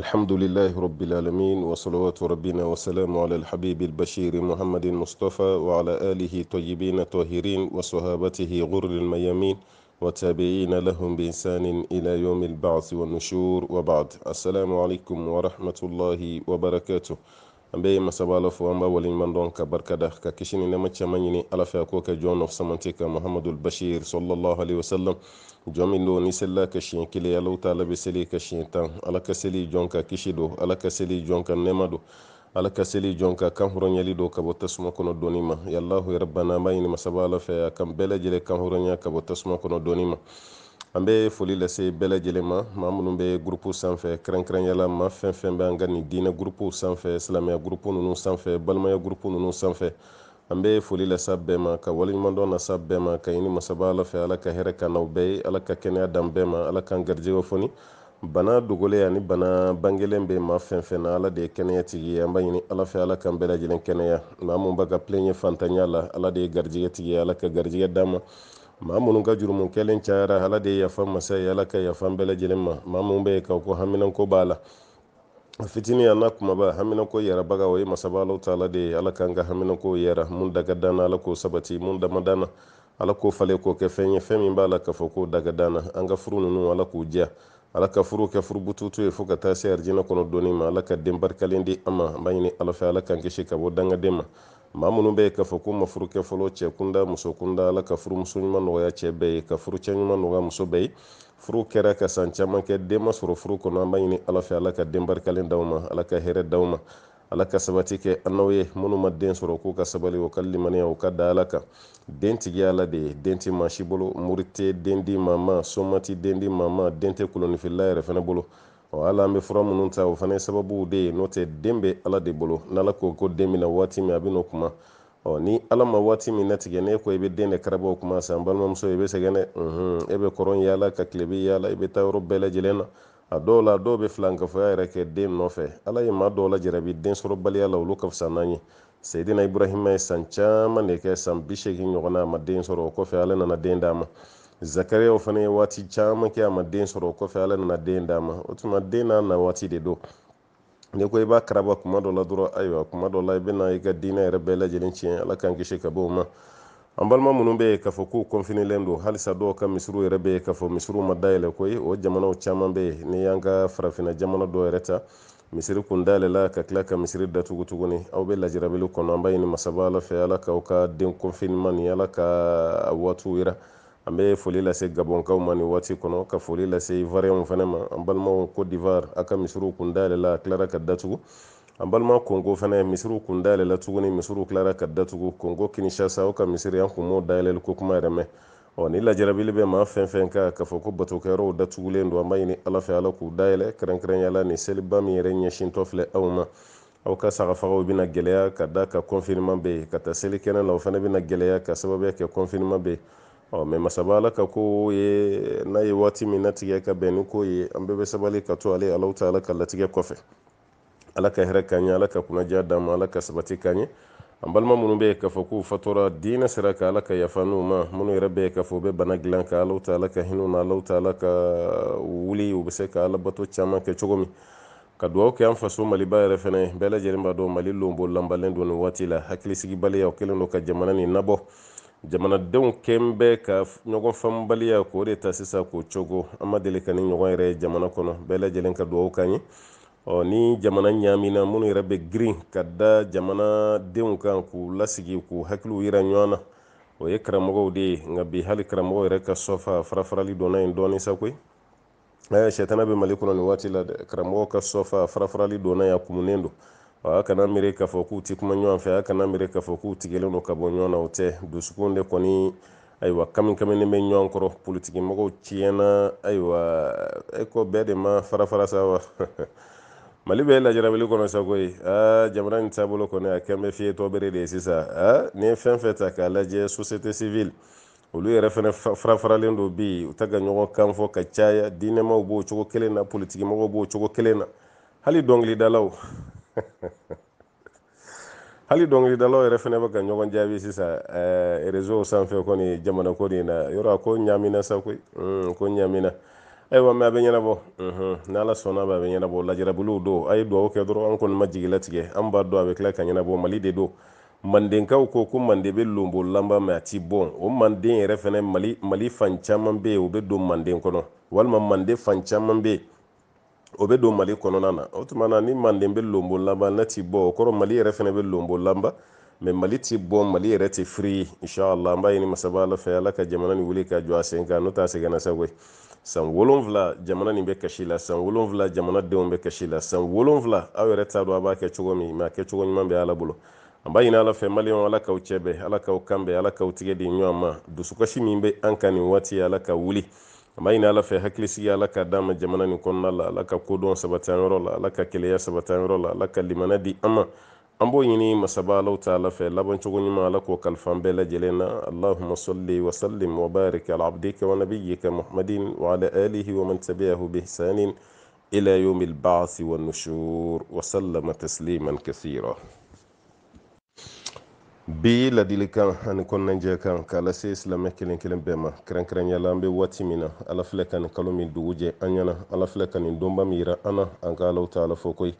الحمد لله رب العالمين وصلوات ربنا وسلام على الحبيب البشير محمد المصطفى وعلى آله طيبين طاهرين وصحابته غر الميامين وتابعين لهم بإنسان إلى يوم البعث والنشور وبعد السلام عليكم ورحمة الله وبركاته an bɛ masaba fo an b'a waleɲuman dɔn ka barika da ka kisi ni nɛma caman ɲini ala fɛ a k'o kɛ jɔn nɔfɔsamanti ka muhamadul bashir sallallahu alaihi wasallam jɔn min don ni selila ka siɲɛ kelen alaw ta ala bɛ seli ka siɲɛ tan ala ka seli jɔn ka kisi don ala ka seli jɔn ka nɛma don ala ka seli jɔn ka kan hɔrɔnyali don ka bɔ tasuma kɔnɔ dɔɔni ma yalahu yɛrɛ bana an b'a ɲini masaba ala fɛ a kan bɛɛ lajɛlen kan hɔrɔnya ka bɔ tasuma kɔnɔ dɔɔni ma an be foli lase bɛɛ lajɛlen ma maa minnu bɛ gurupu sanfɛ kɛrɛnkɛrɛnyala ma fɛn fɛn an ka nin diinɛ gurupuw sanfɛ silamɛya gurupu ninnu sanfɛ balimaya gurupu ninnu sanfɛ an bɛ foli lasa bɛɛ ma ka waleɲumandɔn nasa bɛɛ ma ka ɲini masaba ala fɛ ala ka hɛrɛ kan bɛɛ ye ala ka kɛnɛya dan bɛɛ ma ala k'an garijɛgɛ foni bana dogolen ani bana bangelen bɛ ma fɛn na ala de ye kɛnɛya tigi an b'a ɲini ala fɛ ala k'an bɛɛ lajɛlen kɛnɛya maa min b'a ka kulen ye fantanya la ala de ye garijɛgɛ tigi ala ka garijɛgɛ d'a ma maa minnu ka jurumu kɛlen cayara ala de yafa masa ye ala ka yafa bɛɛ lajɛlen ma maa minnu bɛ k'a ko haminanko b'a la a a n'a kumaba haminanko yɛrɛbaga o ye masaba ta ala de ye ala k'an ka haminanko yɛrɛ mun daga ala k'o sabati mun dama ala k'o falen k'o kɛ fɛn ye fɛn min b'a la k'a fɔ k'o daga an ka furu ninnu ala k'u diya ala ka furu kɛ furu bututu ye fo ka taa se arijinɛ kɔnɔ dɔɔni ma ala ka den di an ma an b'a ɲini ala fɛ ala k'an kisi ka bɔ dangaden ma maa minnu bɛ yen k'a fɔ ko ma furu fɔlɔ cɛ kunda muso kunda ala ka furumuso ɲuman nɔgɔya cɛ bɛɛ ye ka furu ɲuman nɔgɔya muso bɛɛ ye furu kɛra ka san caman kɛ den ma sɔrɔ furu kɔnɔ an b'a ɲini ala fɛ ala ka den barikalen d'aw ma ala ka hɛrɛ d'aw ma ala ka sabati kɛ an n'aw ye minnu ma den sɔrɔ k'u ka sabali u ka limaniya u ka da ala kan den tigiya ala de ye den tɛ maa si bolo mori tɛ den di maa ma soma tɛ den di maa ma den tɛ kolonifila yɛrɛ fana bolo ɔ hali an bɛ fura minnu ta o fana ye sababuw de ye n'o tɛ den bɛ ala de bolo n'ala ko ko den bɛna waati min a bɛ kuma ɔ ni ala ma waati min natigɛ ne ko i bɛ den de karaba kuma sa n balimamuso i bɛ sɛgɛn dɛ e bɛ kɔrɔn yaala ka tilebe yaala i bɛ taa yɔrɔ bɛɛ lajɛlen na a dɔw la dɔw bɛ filankafoya yɛrɛ kɛ den nɔfɛ ala ye maa dɔw lajarabi densɔrɔbaliya la olu ka fisa n'an ye seyidina iburahima ye san caman de kɛ san bi ɲɔgɔnna a ma den sɔrɔ o kɔfɛ ala nana den d'a ma zakariyaw fana ye waati caman kɛ a ma den sɔrɔ o kɔfɛ ala nana den d'a ma o tuma den n'a na waati de don ni ko i b'a karaba kuma dɔ la dɔrɔn ayiwa kuma dɔ la i bɛna i ka diinɛ yɛrɛ bɛɛ lajɛlen tiɲɛ ala k'an kisi ka bɔ o ma an balima minnu bɛ yen k'a fɔ k'u kɔnfinelen don halisa dɔw ka misiriw yɛrɛ bɛ yen k'a fɔ misiriw ma dayɛlɛ koyi o jamanaw caman bɛ yen n'i y'an ka farafinna jamana dɔw yɛrɛ ta misiri kun dayɛlɛla ka tila ka misiri datugu tuguni aw bɛ lajarabi kɔnɔ an b'a ɲini masaba ala fɛ ala k'aw ka den kɔnfinima ni ala ka a waatiw yira an bɛ foli lase gabɔnkaw ma nin waati kɔnɔ ka foli lase ivoiriyɛnw fana ma an balimaw cote d'ivoire a ka misiriw kun dayɛlɛla a tilara ka datugu an balima kongo fana misiriw kun dayɛlɛla tuguni misiriw tilara ka datugu kongo kinshasa o ka misiri an kun m'o dayɛlɛli ko kuma yɛrɛ mɛn ɔ ni lajarabili bɛ maa fɛn fɛn kan k'a fɔ ko batokɛyɔrɔw datugulen don an b'a ɲini ala fɛ ala k'u dayɛlɛ kɛrɛnkɛrɛnya la nin seliba min yɛrɛ ɲɛsintɔ filɛ aw ma aw ka sagafagaw bɛna gɛlɛya ka da ka kɔnfirima bɛ yen ka taa seli kɛnɛ la o fana bɛna gɛlɛya ka sababuya kɛ kɔnfirima bɛ yen Oh, mɛ masaba ala ka ko ye n'a ye waati min na tigɛ ka bɛn ni ko ye an bɛɛ bɛ sabali ka to ale alaw ta ala ka latigɛ kɔfɛ ala ka hɛrɛ ka ɲɛ ala ka kunnaja d'an ma ala ka sabati ka ɲɛ an balima minnu bɛ yen k'a fɔ k'u fatɔra diinɛ sira kan ala ka yafa n'u ma minnu yɛrɛ bɛ yen k'a fɔ u bɛ bana dilan ka alaw ta ala ka hinɛ u na alaw ta ala ka wuli u bɛ se ka alabato caman kɛ cogo min ka dugawu kɛ an faso maliba yɛrɛ fɛnɛ bɛɛ lajɛlen b'a dɔn mali lonbo lanbalen don nin waati la hakilisigibaliya o kɛlen don ka jamana nin nabɔ jamanadenw kɛn bɛ ka ɲɔgɔn faamubaliya k'o de ta sisan k'o cogo an ma deli ka ni ɲɔgɔn yɛrɛ jamana kɔnɔ bɛɛ lajɛlen ka dugawu kan ye ɔ ni jamana ɲaamina minnu yɛrɛ bɛ girin ka da jamanadenw kan k'u lasigi k'u hakiliw yira ɲɔgɔn na o ye karamɔgɔw de ye nka bi hali karamɔgɔ yɛrɛ ka sɔfa farafarali dona yen dɔɔni sa koyi sɛtana bɛ mali kɔnɔ ni waati la dɛ karamɔgɔ ka sɔfa farafarali donna yan kumunen don kana miiri k'a fɔ k'u ti kuma ɲɔgɔn fɛ a kana miiri k'a fɔ k'u tigɛlen don ka bɔ ɲɔgɔn na o tɛ dusukun de kɔni ayiwa kami kaminen bɛ ɲɔgɔn kɔrɔ politigimɔgɔw tiɲɛna ayiwa e ko bɛɛ de ma fara sa wa mali bɛ lajarabili kɔnɔ sago ye aa jamana nin taabolo kɔni a kɛn bɛ fiye tɔbere de ye sisan a ni ye fɛn fɛn ta k'a lajɛ société civile olu yɛrɛ fara farafaralen do bi u ta ka ɲɔgɔn kan fɔ ka caya diinɛmaw b'o cogo kelen na politigimɔgɔw b'o cogo kelen na hali dɔnkilidalaw hali dɔnkilidalaw yɛrɛ fɛnɛ bɛ ka ɲɔgɔn jaabi sisan eh, sanfɛ kɔni jamana ko nin yɔrɔ mm, ko ɲamina sa koyi ko ɲamina ayiwa mɛ a bɛ ɲɛnabɔ mm-hmm, n'ala sɔnna ma a bɛ ɲɛnabɔ lajarabiliw don a ye dugawu kɛ dɔrɔn an kɔni ma jigilatigɛ an b'a dɔn a bɛ tila ka ɲɛnabɔ mali de don mandenkaw ko ko manden bɛ lonbo lanba mɛ a ti bɔn o manden yɛrɛ fɛnɛ mali fan caman bɛ yen o bɛ don manden kɔnɔ walima manden fan caman bɛ yen o bɛ don mali kɔnɔna na o tuma na ni manden bɛ lonbo laban ne ti bɔ o kɔrɔ mali yɛrɛ fana bɛ lonbo laban mɛ mali ti bɔ mali yɛrɛ tɛ firi ye an b'a ɲini masaba ala fɛ ala ka jamana nin wuli ka jɔ a sen kan n'o t'a sɛgɛnna sago ye san wolonfila jamana nin bɛ kasi la san wolonfila jamanadenw bɛ kasi la san wolonfila aw yɛrɛ t'a dɔn a b'a kɛ cogo min mɛ a kɛcogo ɲuman bɛ ala bolo an b'a ɲini ala fɛ maliyɛnw ala k'aw cɛ bɛn ala k'aw kan bɛn ala k'aw tigɛ di ɲɔgɔn ma dusukasi min bɛ an kan nin waati ala ka wuli an b'a ɲini ala fɛ hakilisigi ala ka d'an ma jamana nin kɔnɔna la ala ka kodɔn sabatiyanyɔrɔ la ala ka keleya sabatiyanyɔrɔ la ala ka limana di an ma an b'o ɲini masaba alaw ta ala fɛ labancogo ɲuman ala k'o kalifa bɛɛ lajɛlen na allahuma salli wa sallim wa barik ala abdika wa nabiyika muhammadin wa ala alihi wa man tabi'ahu bihsanin ila yawmi البعث والنشور وسلم تسليما كثيرا bi ladilikan ani kɔnɔnajɛ kan k'a lase silamɛ kelen kelen bɛɛ ma kɛrɛnkɛrɛnya an be waati min na ala filɛ ka nin kalo min dugu jɛ an ɲɛna ala filɛ ka nin donba min yira an na an ka alaw ta fɔ koyi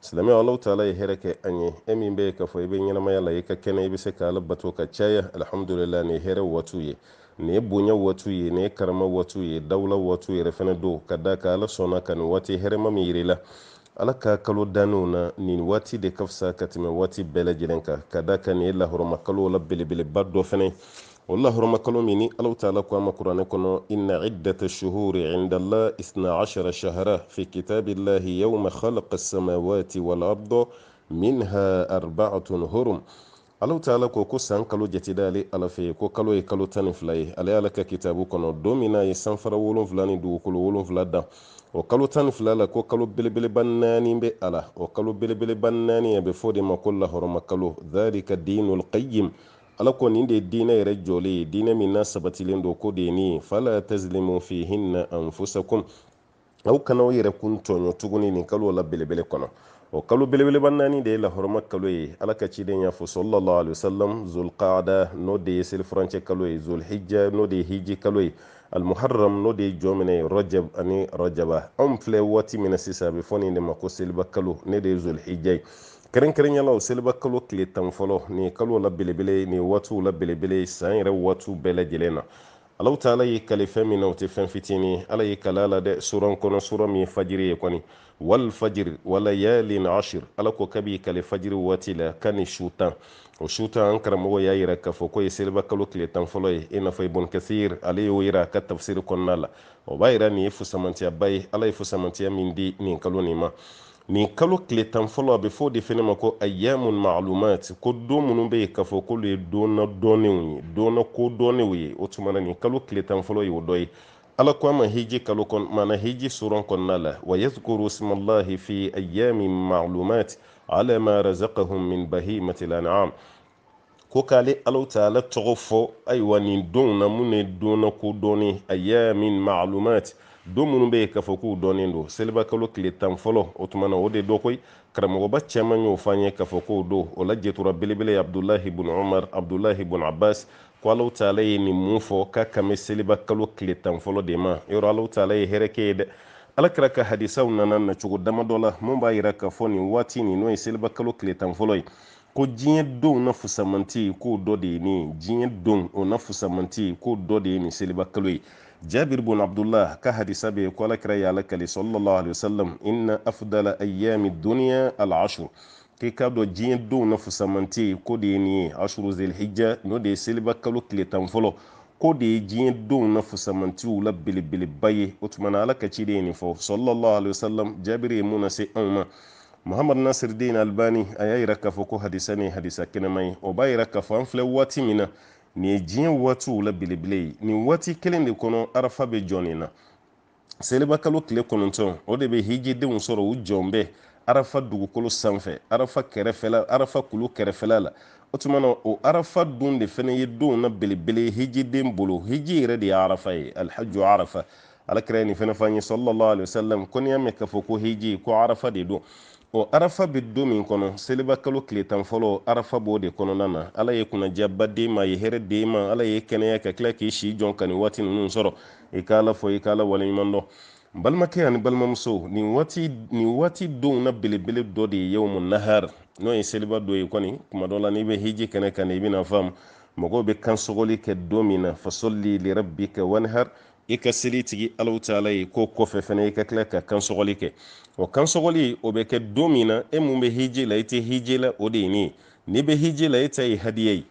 silamɛw alaw ta ye hɛrɛ kɛ an ye e min bɛ k'a fɔ i bɛ ɲɛnamaya la i ka kɛnɛ i bɛ se ka ala bato ka caya alihamudulilayi nin hɛrɛ waatiw ye nin ye bonya waatiw ye nin ye karama waatiw ye dawula waatiw yɛrɛ fana don ka d'a kan ala sɔnna ka nin waati hɛrɛma min yira ala ka kalo dannenw na nin waati de ka fisa ka tɛmɛ waati bɛɛ lajɛlen kan ka da kan nin ye lahɔrɔmakalo la belebeleba dɔ fɛnɛ o lahɔrɔmakalo min ni alaw taala ko a ma kuranɛ kɔnɔ ina iddata shuhuri indallah isna ashara shahara fi kitabillahi yauma khalaqa samawati walardo minha arbaatun hurum alaw taala ko ko san kalo jatida ale ala fɛ ko kalo ye kalo tan fila ye ale y'ala ka kitabu kɔnɔ don min n'a ye sanfara wolonfila ni dugukolo wolonfila dan o kalo tan ni fila la ko kalo belebeleba naani bɛ a la o kalo belebeleba naani a bɛ fɔ de ma ko lahɔrɔma dhalika dinul qayyim ala ko nin de diinɛ yɛrɛ jɔlen ye diinɛ min n'a sabatilen don ko de ye fala tazlimu fihinna anfusakum aw kana yɛrɛ kun tɔɲɔ tuguni nin kalo la belebele kɔnɔ o kalo belebeleba naani de ye lahɔrɔma kalo ye ala ka ciden y'a fɔ sallallahu alaihi wasallam zulqaada n'o de ye selifuranc kalo ye zulhijja n'o de ye hiji kalo ye almuharam n'o de ye jɔ minɛ ye rɔjab ani rɔjaba anw filɛ waati min na sisan a bɛ fɔ nin de ma ko seliba ne de ye zolihijja ye kɛrɛnkɛrɛnyalaw seliba kalo tile tan fɔlɔ nin ye kalo la belebele nin ye waatiw la belebele san yɛrɛ waatiw bɛɛ lajɛlen na alaw ta ala y'i kale fɛn min na o tɛ fɛn fitinin ala ye kala a la dɛ suran kɔnɔ sura min ye fajiri ye kɔni walfajiri walayalin ashir ala ko kabi kale fajiri waati la kani su o su tan an karamɔgɔ y'a yira k'a fɔ ko ye seliba kalo tile tan fɔlɔ ye i n'a fɔ ibn kasir ale y'o yira a ka tafsiri kɔnɔna la o b'a yira nin ye fusamantiyaba ye ala ye fusamantiya min di nin kalo nin ma nin kalo tile tan fɔlɔ a bɛ fɔ o de fɛnɛ ma ko ayamun ma'lumat ko don minnu bɛ yen k'a fɔ k'olu ye donna dɔnnenw ye donna ko dɔnnenw ye o tuma na nin kalo tile tan fɔlɔ ye dɔ ye ala ko ma hiji kalo kon mana hiji suron kɔnɔna la wa yadhkuru smallahi fi ayami malumat ala ma razaqahum min bahimati lanam ko k'ale alaw taala tɔgɔ fɔ ayiwa nin donw na mun ne donna ko dɔɔni ayamin malumat don minnu be yen k'a fɔ k'u dɔnnen don seliba kalo tile tan fɔlɔ o tuma na o de dɔ koyi karamɔgɔba caman y'o ye k'a fɔ k'o o la belebele abdulahi bun umar abdulahi bun abbas ko alaw taala ye nin mun fɔ k'a kan bɛ seliba kalo tile tan fɔlɔ de ma yɔrɔ alaw taala ye hɛrɛ kɛ ye dɛ alakira ka hadisaw nana nacogo damadɔ la mun b'a yira k'a fɔ nin waati nin n'o ye seliba kalo tile tan fɔlɔ ye ko diɲɛ donw na fusamanti k'o dɔ de ye nin diɲɛ don o na fusamanti k'o dɔ de ye nin seliba kalo ye jabir bun abdullah ka hadisa be ko alakira ye ala kale sallallahu alaihi wasallam inna afdala ayami duniya k'i k'a dɔn diɲɛ don na fusaman tɛ yen ko de ye nin ye asuru zelihija n'o de ye seliba kalo tile tan fɔlɔ ko de ye diɲɛ denw na fusamantiw la belebeleba ye o tuma na ala ka ciden ye nin fɔ sallallahu alaihi wasallam jaabiri ye mun lase anw ma muhammad nasiriden albani a y'a yira k'a fɔ ko hadisa ni hadisa kɛnɛma ye o b'a yira k'a fɔ an filɛ waati min na nin ye diɲɛ waatiw la belebele ye nin waati kelen de kɔnɔ arafa bɛ jɔ nin na seliba kalo tile kɔnɔntɔn o de bɛ hijidenw sɔrɔ u jɔn bɛɛ arafa dugukolo sanfɛ arafa kɛrɛfɛla arafa kulu kɛrɛfɛla la o tuma na o arafa dun de fɛnɛ ye donw na belebele hijiden bolo hiji yɛrɛ de ye arafa ye alhaju arafa alakira ye nin fɛnɛ fɔ an ye sallallahu alaihi wasallam ko n'i y'a mɛn k'a fɔ ko hiji ko arafa de don o arafa bɛ don min kɔnɔ seliba tile tan fɔlɔ arafa b'o de kɔnɔna na ala ye kunnajaba d'e ma ye hɛrɛ d'e ma ala ye kɛnɛya ka tila k'i si jɔn ka nin waati ninnu sɔrɔ i ka ala fɔ i ka ala waleɲuman dɔn N balimakɛ ani balimamuso nin waati nin waati denw na belebele dɔ de ye yawmu nahar n'o ye seliba dɔ ye kɔni kuma dɔ la n'i bɛ hiji kɛnɛ kan i bɛna faamu mɔgɔw bɛ kansɔgɔli kɛ don min na fasɔli lirabbika wanhar i ka seli tigi Alahu taala ye k'o kɔfɛ fana i ka tila ka kansɔgɔli kɛ o kansɔgɔli o bɛ kɛ don min na e mun bɛ hiji la i tɛ hiji la o de ye nin ye n'i bɛ hiji la e ta ye hadiya ye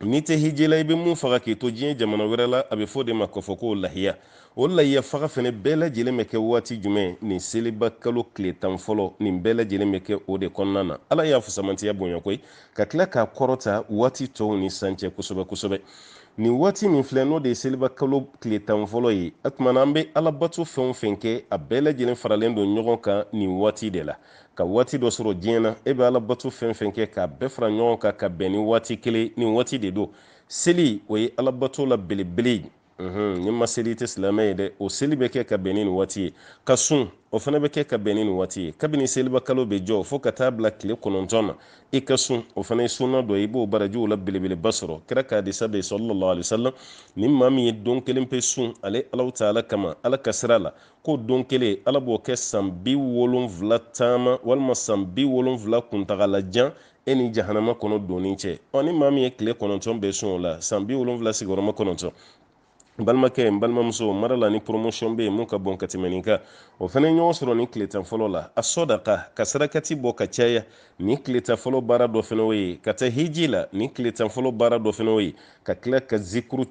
n'i tɛ hiji la i bɛ mun faga k'i to diɲɛ jamana wɛrɛ la a bɛ fɔ o de ma ko lahiya o la ye faga fɛnɛ bɛɛ lajɛlen bɛ kɛ waati jumɛn nin seliba kalo tile tan fɔlɔ nin bɛɛ lajɛlen bɛ kɛ o de kɔnɔna na ala y'a fasamantiya bonya koyi ka tila k'a kɔrɔta waati tɔw ni sancɛ cɛ kosɛbɛ kosɛbɛ nin waati min filɛ n'o de ye seliba kalo tile tan fɔlɔ ye a tumana an be alabato fɛn o fɛn kɛ a bɛɛ lajɛlen faralen don ɲɔgɔn kan nin waati de la ka waati dɔ sɔrɔ diɲɛ e be alabato fɛn fɛn kɛ k'a bɛɛ fara ɲɔgɔn kan ka bɛn ni waati kelen nin waati de seli o ye alabato la belebele ni maseli tɛ silamɛ ye dɛ o seli bɛ kɛ ka bɛn ni nin waati ye ka sun o fana bɛ kɛ ka bɛn ni nin waati ye kabini seliba kalo bɛ jɔ fo ka taa bila tile kɔnɔntɔn na i ka sun o fana ye sunna dɔ ye i b'o barajiw la belebeleba sɔrɔ kira k'a disa bɛ sɔlɔlɔ alisalam ni maa min ye don kelen pe sun ale alaw ta ala kama ala ka sira la ko don kelen ala b'o kɛ san bi wolonfila taama walima san bi wolonfila kuntagalajan e ni jahanama kɔnɔ donni cɛ ɔ ni maa min ye tile kɔnɔntɔn bɛ sun o la san bi wolonfila sigiyɔrɔma kɔnɔntɔn n balimakɛ n balimamuso mara la ni promotion be yen mun ka bon ka tɛmɛ o fana ɲɔgɔn sɔrɔ ni tile fɔlɔ la a sɔdaka ka sarakati bɔ ka caya nin tile fɔlɔ baara dɔ fɛnɛ o ye ka ta hiji la ni kiletan fɔlɔ baara dɔ fɛnɛ o ye ka kila ka zikuru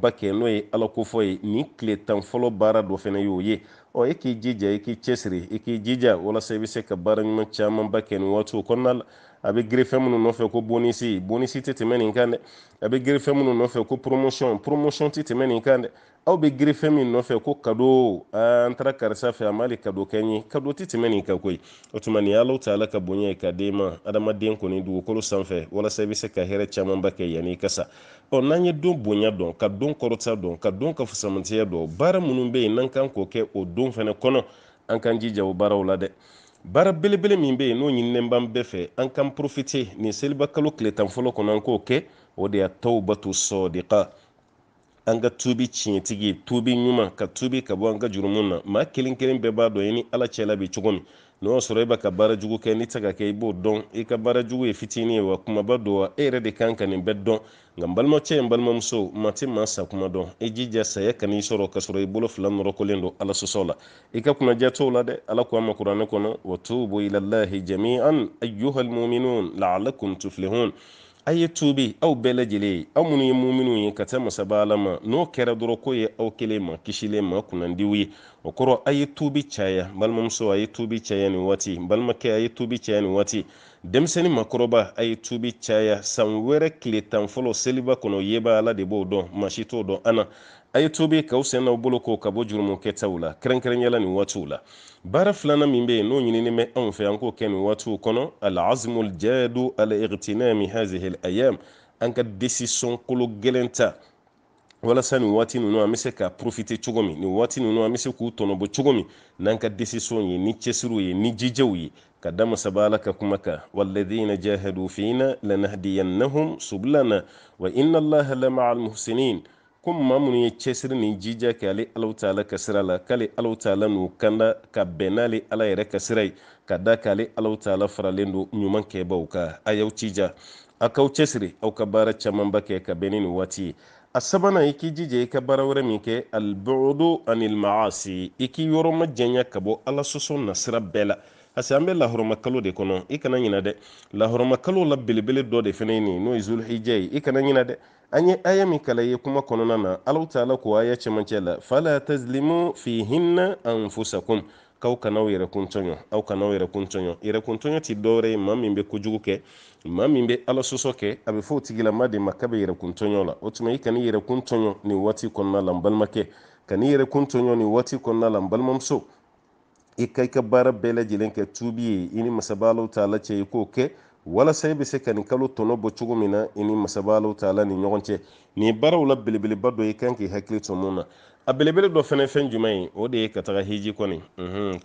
ba kɛ n'o ye ala ye ni kiletan fɔlɔ baara dɔ fana y'o ye ɔ e k'i jija i k'i cɛsiri i k'i jija walasa i be se ka baara ɲuman camanba kɛ nin waatiw kɔnɔna la a bɛ girin fɛn minnu nɔfɛ ko bonisi bonisi tɛ tɛmɛ nin kan dɛ a bɛ girin fɛn minnu nɔfɛ ko promotion promotion tɛ tɛmɛ nin kan dɛ aw be girin fɛn min nɔfɛ ko kado an taara karisa fɛ a ma kado kɛ ye kado tɛ tɛmɛ nin kan koyi o tuma nin y'alaw ta ala ka bonya ye ka d'e adamaden kɔni dugukolo sanfɛ walasa i be se ka hɛrɛ camanba kɛ yanni i ka sa ɔ n'an ye don bonya dɔn ka don kɔrɔta dɔn ka don ka fusamantiya dɔn baara minnu bɛ yen n'an kan k'o kɛ o don fana kɔnɔ an k'an jija o baaraw la dɛ baara belebele min bɛ yen n'o ɲininen b'an bɛɛ fɛ an k'an porofite nin seliba kalo tile tan fɔlɔ kɔnɔ an k'o kɛ o de y'a tawbatu sadiqa an ka tubi tiɲɛtigi tubi ɲuman ka tubi ka bɔ an ka jurumu na maa kelen kelen bɛɛ b'a dɔn i ni ala cɛla bɛ cogo min n'o y'a sɔrɔ e b'a ka baara jugu kɛ n'i tɛ ka kɛ i b'o dɔn i ka baara jugu ye fitinin ye wa kumaba don wa e yɛrɛ de kan ka nin bɛɛ dɔn nka n balimacɛ n balimamuso ma tɛ maa e sa kuma dɔn i jija saya ka n'i sɔrɔ ka sɔrɔ i bolo fila nɔrɔkolen don ala sɔsɔ la i e ka kunnajɛ t'o la dɛ ala ko a ma kuranɛ kɔnɔ wa ilallahi jamian ayuha almuminun laalakum tuflihun a ye tuubi aw bɛɛ lajɛlen ye aw minnu ye muminu ye ka taa masabaala ma n'o kɛra dɔrɔ ko ye aw kelen ma kisilen ma kunnandiw ye o kɔrɔ a ye tuubi caya balimamuso a ye tuubi caya nin waati balimakɛ a ye tuubi caya nin waati denmisɛni makɔrɔba a ye tuubi caya san wɛrɛ tile tan fɔlɔ seliba kɔnɔ yeba ala de b'o dɔn maa t'o dɔn ana a ye tobe k'aw sen n'aw bolo ko ka bɔ jurumukɛtaw la kɛrɛnkɛrɛnyala nin waatiw la baara filanan min bɛ yen n'o ɲinini bɛ anw fɛ an k'o kɛ nin waatiw kɔnɔ alazmu ljadu ala igtinami hazihi layam an ka desisɔn kolo gɛlɛn ta walasa nin waati ninnu an bɛ se ka porofite cogo min nin waati ninnu an bɛ se k'u tɔnɔbɔ cogo min n'an ka desisɔn ye ni cɛsiriw ye ni jijɛw ye ka da masaba ala ka kuma kan walladina jahadu fina lanahdiyannahum subulana wa inna allaha lama almuhsinin ko maa minnu ye cɛsiri ni jija kɛ ale alaw taala ka sira la k'ale alaw taala n'u kanda ka bɛn n'ale ala yɛrɛ ka sira ye ka da k'ale alaw taala faralen don ɲuman kɛbaw kan a y'aw cija a k'aw cɛsiri aw ka baara camanba kɛ ka bɛn ni nin waati ye a sabanan i k'i jija i ka baara wɛrɛ min kɛ albudu anil maasi i k'i yɔrɔ ma janya ka bɔ ala sɔsɔ nasira bɛɛ la parce que an bɛ lahɔrɔma de kɔnɔ i kana ɲina dɛ lahɔrɔma la belebele dɔ de fɛnɛ ye nin n'o ye zulhijja ye i kana ɲina dɛ an ye aya min kala ye kuma kɔnɔna na alaw taala ko aya cɛmancɛ la fala tazlimu fihinna anfusakum kaw kan'aw yɛrɛ kuntɔɲɔ aw kan'aw yɛrɛ kuntɔɲɔ yɛrɛ kuntɔɲɔ ti dɔwɛrɛ ye ma min bɛ kojugu kɛ ma min bɛ ala sɔsɔ kɛ a bɛ fɔ tigilama de ma ka bɛ yɛrɛ la o tuma i kan'i yɛrɛ kuntɔɲɔ nin waati kɔnɔna la n balimakɛ kan'i yɛrɛ kuntɔɲɔ nin waati kɔnɔna la n balimamuso i ka i ka baara bɛɛ lajɛlen kɛ tuubi ye i ni masaba alaw taala cɛ i k'o kɛ walasa i be se ka nin kalo tɔnɔ bɔ cogo min na i ni masabalaw taala ni ɲɔgɔn cɛ ni baaraw la belebeleba dɔ i kan k'i hakili to mun na a belebele dɔ fɛnɛ fɛn juman ye o de ye ka taga hiji kɔni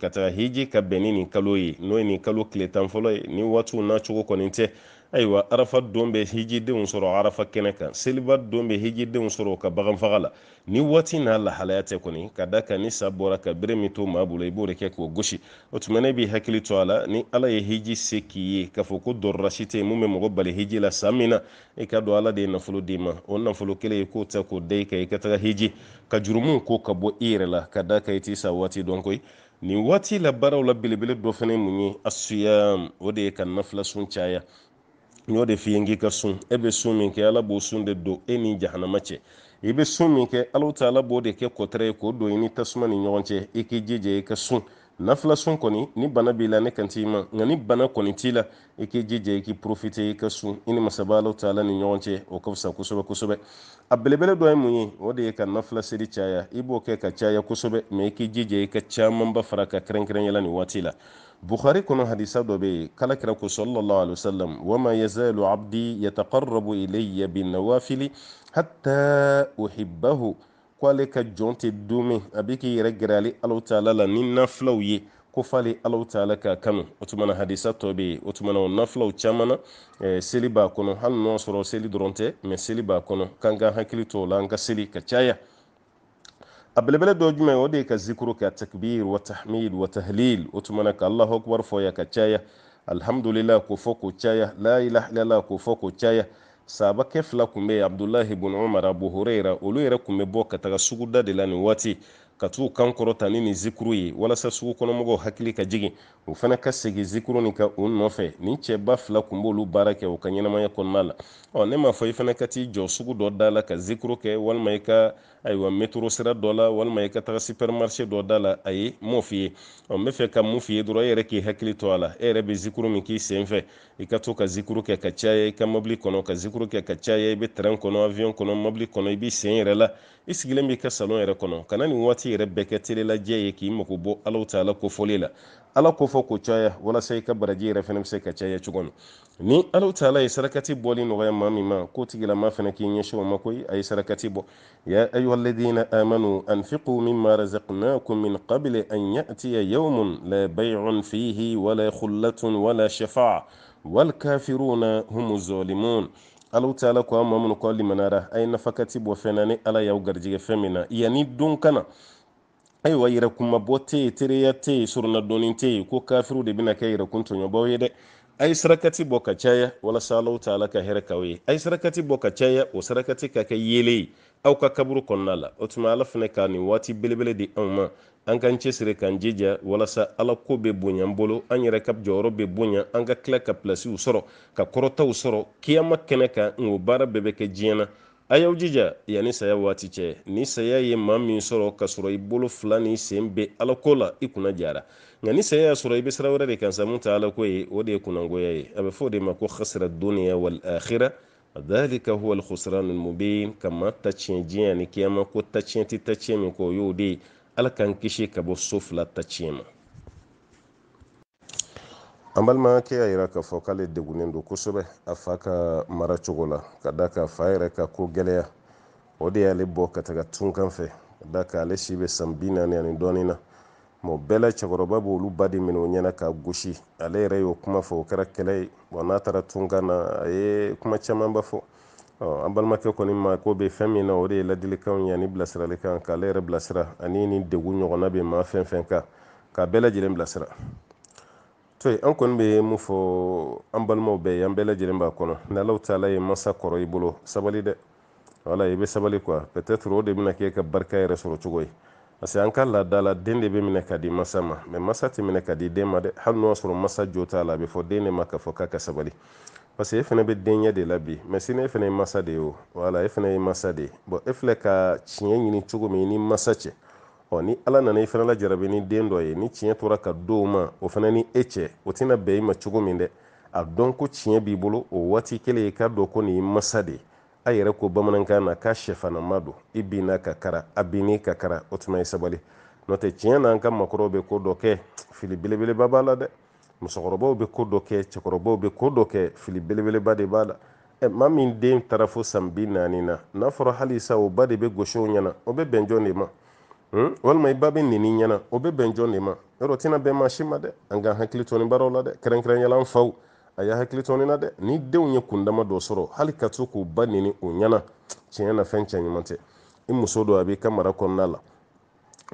ka taga hiji ka bɛnni nin kalo ye n'o ye nin kalo tile tan fɔlɔ ye ni waatiw n'a cogo kɔni tɛ ayiwa arafa don bɛ hijidenw sɔrɔ arafa kɛnɛ kan seliba don bɛ hijidenw sɔrɔ ka baganfaga la ni waati n'a lahalaya tɛ kɔni ka da kan ni sa bɔra ka bere min to maa bolo i b'o de kɛ k'o gosi o tuma ne b'i hakili to a la ni ala ye hiji se k'i ye k'a fɔ ko dɔrɔrasi tɛ mun bɛ mɔgɔ bali hiji la san min na i ka don ala de ye nafolo d'i ma o nafolo kelen i k'o tɛ k'o da i kan i ka taga hiji ka jurumuw ko ka bɔ i yɛrɛ la ka da kan i t'i sa waati dɔn koyi nin waati la baaraw la belebele dɔ fana mun ye asuyam o de ye ka nafilasun caya n y'o de f'i ye n k'i ka sun e bɛ sun min kɛ ala b'o sun de don e ni jahanama cɛ i bɛ sun min kɛ ala ta ala b'o de kɛ kɔtɛrɛ ye k'o don i ni tasuma ni ɲɔgɔn cɛ i k'i jija i ka sun nafila sun kɔni ni bana b'i la ne kan t'i ma nka ni bana kɔni t'i la i k'i jija i k'i porofite i ka sun i ni masaba ala ta ala ni ɲɔgɔn cɛ o ka fisa kosɛbɛ kosɛbɛ a belebele dɔ ye mun ye o de ye ka nafila seli caya i b'o kɛ ka caya kosɛbɛ mɛ i k'i jija i ka camanba fara ka kɛrɛnkɛrɛnyala nin waati la bukhari kɔnɔ hadisa dɔ bɛ yen kala kira ko sallallahu alaihi wasallam wama yazalu abdi yataqarrabu ilayya binawafili hatta uhibbahu ko ale ka jɔn tɛ domi a bɛ k'i yɛrɛ gɛrɛ ale alahu taala la ni nafilaw ye ko f'ale alahu taala k'a kanu o tuma na hadisa tɔ bɛ yen o tuma na o nafilaw caman eh, na seli b'a kɔnɔ hali n'o sɔrɔ seli dɔrɔn tɛ mɛ seli b'a kɔnɔ k'an ka hakili to o la an ka seli ka caya a belebele dɔ jumɛn o de ye ka zikuru kɛ takbir wa tahmid wa tahlil o tumana ka allahu akbar fɔ ya ka caya alhamdulilah ko fɔ ko caya la ilaha illallah ko fɔ ko caya saabakɛ fila kun bɛ abdulahi bun umar abu huraira olu yɛrɛ kun bɛ bɔ ka taga suguda de la ni waati ka t'u kan kɔrɔta ni nin zikuru ye walasa sugu kɔnɔmɔgɔw hakili ka jigin u fana ka segin zikuru ni ka u nɔfɛ ni cɛba fila kun b'olu baara kɛ u ka ɲɛnamaya kɔnɔna la ɔ ne m'a fɔ i fana ka jɔ sugu dɔ da la ka zikuru kɛ walima i ka ayiwa metro sira dɔ la walima i ka taga supermarché dɔ da la ayi m'o f'i ye ɔ n fɛ ka mun f'i ye dɔrɔn e yɛrɛ k'i hakili to a la e yɛrɛ be zikuru min k'i sen fɛ i ka to ka zikuru kɛ ka caya i ka kɔnɔ ka zikuru kɛ ka caya i be tɛrɛn kɔnɔ avion kɔnɔ mobili kɔnɔ i b'i sen yɛrɛ la i sigilen b'i ka salon yɛrɛ kɔnɔ kana nin waati yɛrɛ bɛɛ kɛ telelajɛ ye k'i mako bɔ alaw ta ala kofɔli la ala kofɔ ko caya walasa i ka baraji yɛrɛ fɛnɛ be se ka caya cogo min ni alaw ta ye sarakati bɔli nɔgɔya ma min ma ko tigilama fɛnɛ k'i ɲɛsi o ma koyi a ye sarakati bɔ ya ayuha alladina amanu anfiqu mima razaqnakum min qabli an yatiya yawmun la bayun fihi wala khullatun wala shafa'a walkafiruna hum zalimun alaw taala ko an ma minnu ko limanara a ye nafakati bɔ fɛn na ni ala y'aw garijɛgɛ fɛn min na yanni don kana ayiwa yɛrɛkunmabɔ bɔ tɛ yen teriya tɛ yen surunna dɔɔni tɛ yen ko kafiriw de bɛna kɛ yɛrɛkun tɔɲɔbaw ye dɛ a ye sarakati bɔ ka caya walasa alaw taala ka hɛrɛ k'aw ye a ye sarakati bɔ ka caya o sarakati ka kɛ yeelen ye aw ka kaburu kɔnɔna la o tuma ala fana ka nin waati belebele di anw ma an k'an cɛsiri k'an jija walasa ala ko bɛ bonya n bolo an yɛrɛ ka jɔyɔrɔ bɛ bonya an ka tila ka pilasiw sɔrɔ ka kɔrɔtaw sɔrɔ kiyama kɛnɛ kan nko baara bɛɛ bɛ kɛ diɲɛ a y'aw jija yanni saya waati cɛ ni saya ye maa min sɔrɔ ka sɔrɔ i bolo fila ni sen bɛ alako la i kunna jara nka ni saya y'a sɔrɔ i bɛ sira wɛrɛ de kan samu ta alako ye o de ye kunnangoya ye a bɛ fɔ o de ma ko hasira doniya wal akhira dhalika huwa alkhusran almubin kama tacɛn diɲɛ ni kiyama ko tacɛn tɛ tacɛn min kɔ o y'o de ala k'an kisi ka bɔ so fila tacɛn ma an balima kɛ y'a yira k'a fɔ k'ale degunen do kosɛbɛ a fa ka mara cogo la ka da ka fa yɛrɛ ka ko gɛlɛya o de y'ale bɔ ka taga tunkan fɛ ka da ka ale si bɛ san bi naani ani dɔɔnin na o bɛɛ la cɛkɔrɔba b'olu baden minɛ o ɲɛna k'a gosi ale yɛrɛ y'o kuma fɔ o kɛra kɛlɛ ye n'a taara tunkan na a ye kuma camanba fɔ an balimakɛ kɔni ma ko bɛ fɛn min na o de ye ladilikanw ye ani bilasiralikan k'ale yɛrɛ bilasira ani nin degun ɲɔgɔnna bɛ maa fɛn fɛn kan k'a bɛɛ lajɛlen bilasira to an kɔni bɛ mun fɔ an balimaw bɛɛ ye an bɛɛ lajɛlen b'a kɔnɔ ni alaw taala ye masa kɔrɔ i bolo sabali dɛ wala i bɛ sabali kuwa pɛtɛtiri o de bɛna k'e ka barika yɛrɛ sɔrɔ cogo ye parce que an ka laada la den de bɛ minɛ ka di masa ma mɛ masa tɛ minɛ ka di den ma dɛ hali n'o y'a sɔrɔ masa jo t'a la a bɛ fɔ den de ma k'a fɔ k'a ka sabali parce que e fana bɛ den ɲɛ de la bi mɛ sini e fana ye masa de ye o wala e fana ye masa de ye bɔn e filɛ ka tiɲɛ ɲini cogo min ni masa cɛ ɔ ni ala nana i fana lajarabi ni den dɔ ye ni tiɲɛ tora ka do o ma o fana ni e cɛ o tɛna bɛn i ma cogo min dɛ a dɔn ko tiɲɛ b'i bolo o waati kelen i ka dɔn ko nin ye masa de ye a yɛrɛ ko bamanankan na ka sɛfanama don i binna ka kara a binni ka kara o tuma ye sabali n'o tɛ tiɲɛ n'an ka makɔrɔw bɛ ko dɔ kɛ fili belebeleba b'a la dɛ musokɔrɔbaw bɛ ko dɔ kɛ cɛkɔrɔbaw bɛ ko dɔ kɛ fili belebeleba de b'a la ɛ min den taara fo san bi naani na n'a fɔra halisa o ba de bɛ gosi ɲɛna o bɛ bɛn jɔn de ma hmm? walima i ba bɛ nini ɲɛna o bɛ bɛn jɔn de ma yɔrɔ tina bɛn maa ma dɛ an ka hakili to baaraw la dɛ kɛrɛnkɛrɛnyala an faw a y'a hakili to ne na dɛ ni denw ye kundama dɔ sɔrɔ hali ka to k'u ba nini o ɲɛna tiɲɛ na fɛn cɛ ɲuman tɛ i muso dɔ a b'i ka mara kɔnɔna la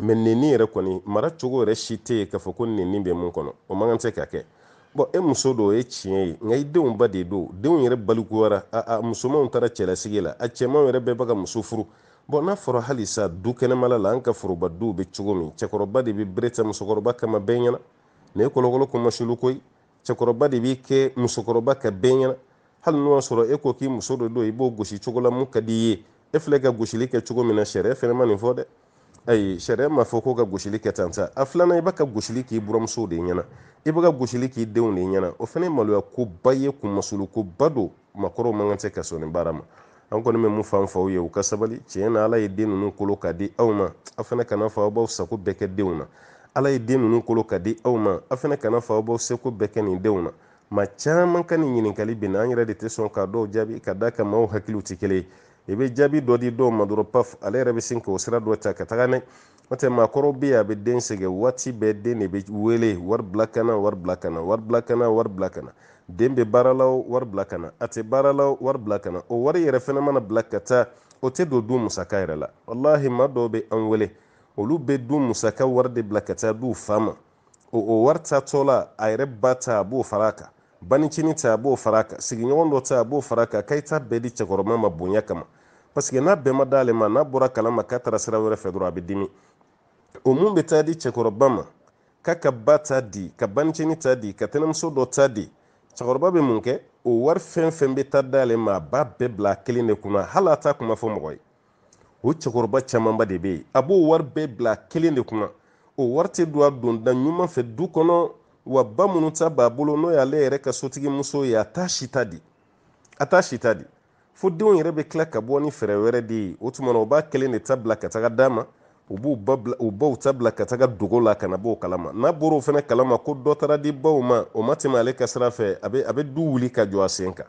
mɛ neni yɛrɛ kɔni mara cogo yɛrɛ si tɛ yen k'a fɔ ko neni bɛ mun kɔnɔ o man kan tɛ ka kɛ bɔn e muso dɔ ye tiɲɛ ye nka i denw ba de don denw yɛrɛ balikuyara a, a musomanw taara cɛlasigi la a cɛmanw yɛrɛ bɛɛ bɛ ka muso furu bɔn n'a fɔra hali du kɛnɛmala la an ka foroba duw bɛ cogo min cɛkɔrɔba de bɛ bere ta musokɔrɔba kama bɛɛ ɲɛna nin ye kɔlɔkɔlɔ kɔmasulu koyi cɛkɔrɔba de b'i kɛ musokɔrɔba ka bɛn ɲɛna hali n'o y'a sɔrɔ e ko k'i muso de don i b'o gosi cogo la mun ka di i ye e filɛ ka gosili kɛ cogo min na sariya fɛnɛ ma nin fɔ dɛ ayi sariya m'a fɔ ko ka gosili kɛ tan sa a filanan i b'a ka gosili k'i buramusow de ɲɛna i b'a ka gosili k'i denw de ɲɛna o fɛnɛ ye maloya koba ye kunmasulu koba don makɔrɔw man kan tɛ ka sɔn nin baara ma an kɔni bɛ mun f'an faw ye u ka sabali tiɲɛ na ala ye den ninnu kolo k'a di aw ma aw fana kana fɔ aw b'aw sago bɛɛ kɛ denw na ala ye den ninnu kolo ka di aw ma aw fana kana fa aw b'aw seko bɛɛ kɛ nin denw na ma caman ka nin ɲininkali bɛ an yɛrɛ de tɛ sɔn ka dɔw jaabi ka da ka maaw hakiliw tɛ kelen i bɛ jaabi dɔ di dɔw ma dɔrɔn paf ale yɛrɛ bɛ sin k'o sira dɔ ta ka taga n'a ye tɛ maakɔrɔw bɛ yen a bɛ den sɛgɛn waati bɛɛ den de bɛ wele wari bila ka wari bila ka wari bila ka wari bila ka den bɛ baara wari bila ka a tɛ baara wari bila ka o wari yɛrɛ fana mana bila ka taa o tɛ don du musaka yɛrɛ la walahi maa dɔw bɛ an wele olu bɛ du musaka wari de bila ka taa du fa ma o o wari taatɔ la a yɛrɛ ba ta a b'o fara a kan banicini ta a b'o fara a kan sigiɲɔgɔn dɔ ta a b'o fara a kan k'a yi ta bɛɛ di cɛkɔrɔba ma bonya kama paseke n'a bɛɛ ma d'ale ma n'a bɔra kalan ma k'a taara sira wɛrɛ fɛ dɔrɔn a bɛ dimi o mun bɛ taa di cɛkɔrɔba ma k'a ka ba ta di ka banicini ta di ka tɛnɛmuso dɔ ta di cɛkɔrɔba bɛ mun kɛ o wari fɛn fɛn bɛ taa d'ale ma a b'a bɛɛ bila a kelen de kunna hali a t'a kuma fɔ mɔgɔ ye o cɛkɔrɔba camanba de bɛ yen a b'o wari bɛɛ bila kelen de kunna o wari tɛ don a donda ɲuman fɛ du kɔnɔ wa ba minnu ta b'a bolo n'o y'ale yɛrɛ ka sotigi ye a t'a si di a t'a si di fo denw yɛrɛ bɛ tila ka bɔ ni fɛɛrɛ wɛrɛ de ye o tuma na b'a kelen de ta bila ka taga d'a ma u b'u ba bila u baw ta bila ka taga dogo la ka na b'o kalama n'a bɔra o fana kalama ko dɔ taara di baw ma o ma tɛmɛ ale ka sira fɛ a bɛ a bɛ du wuli ka jɔ a sen kan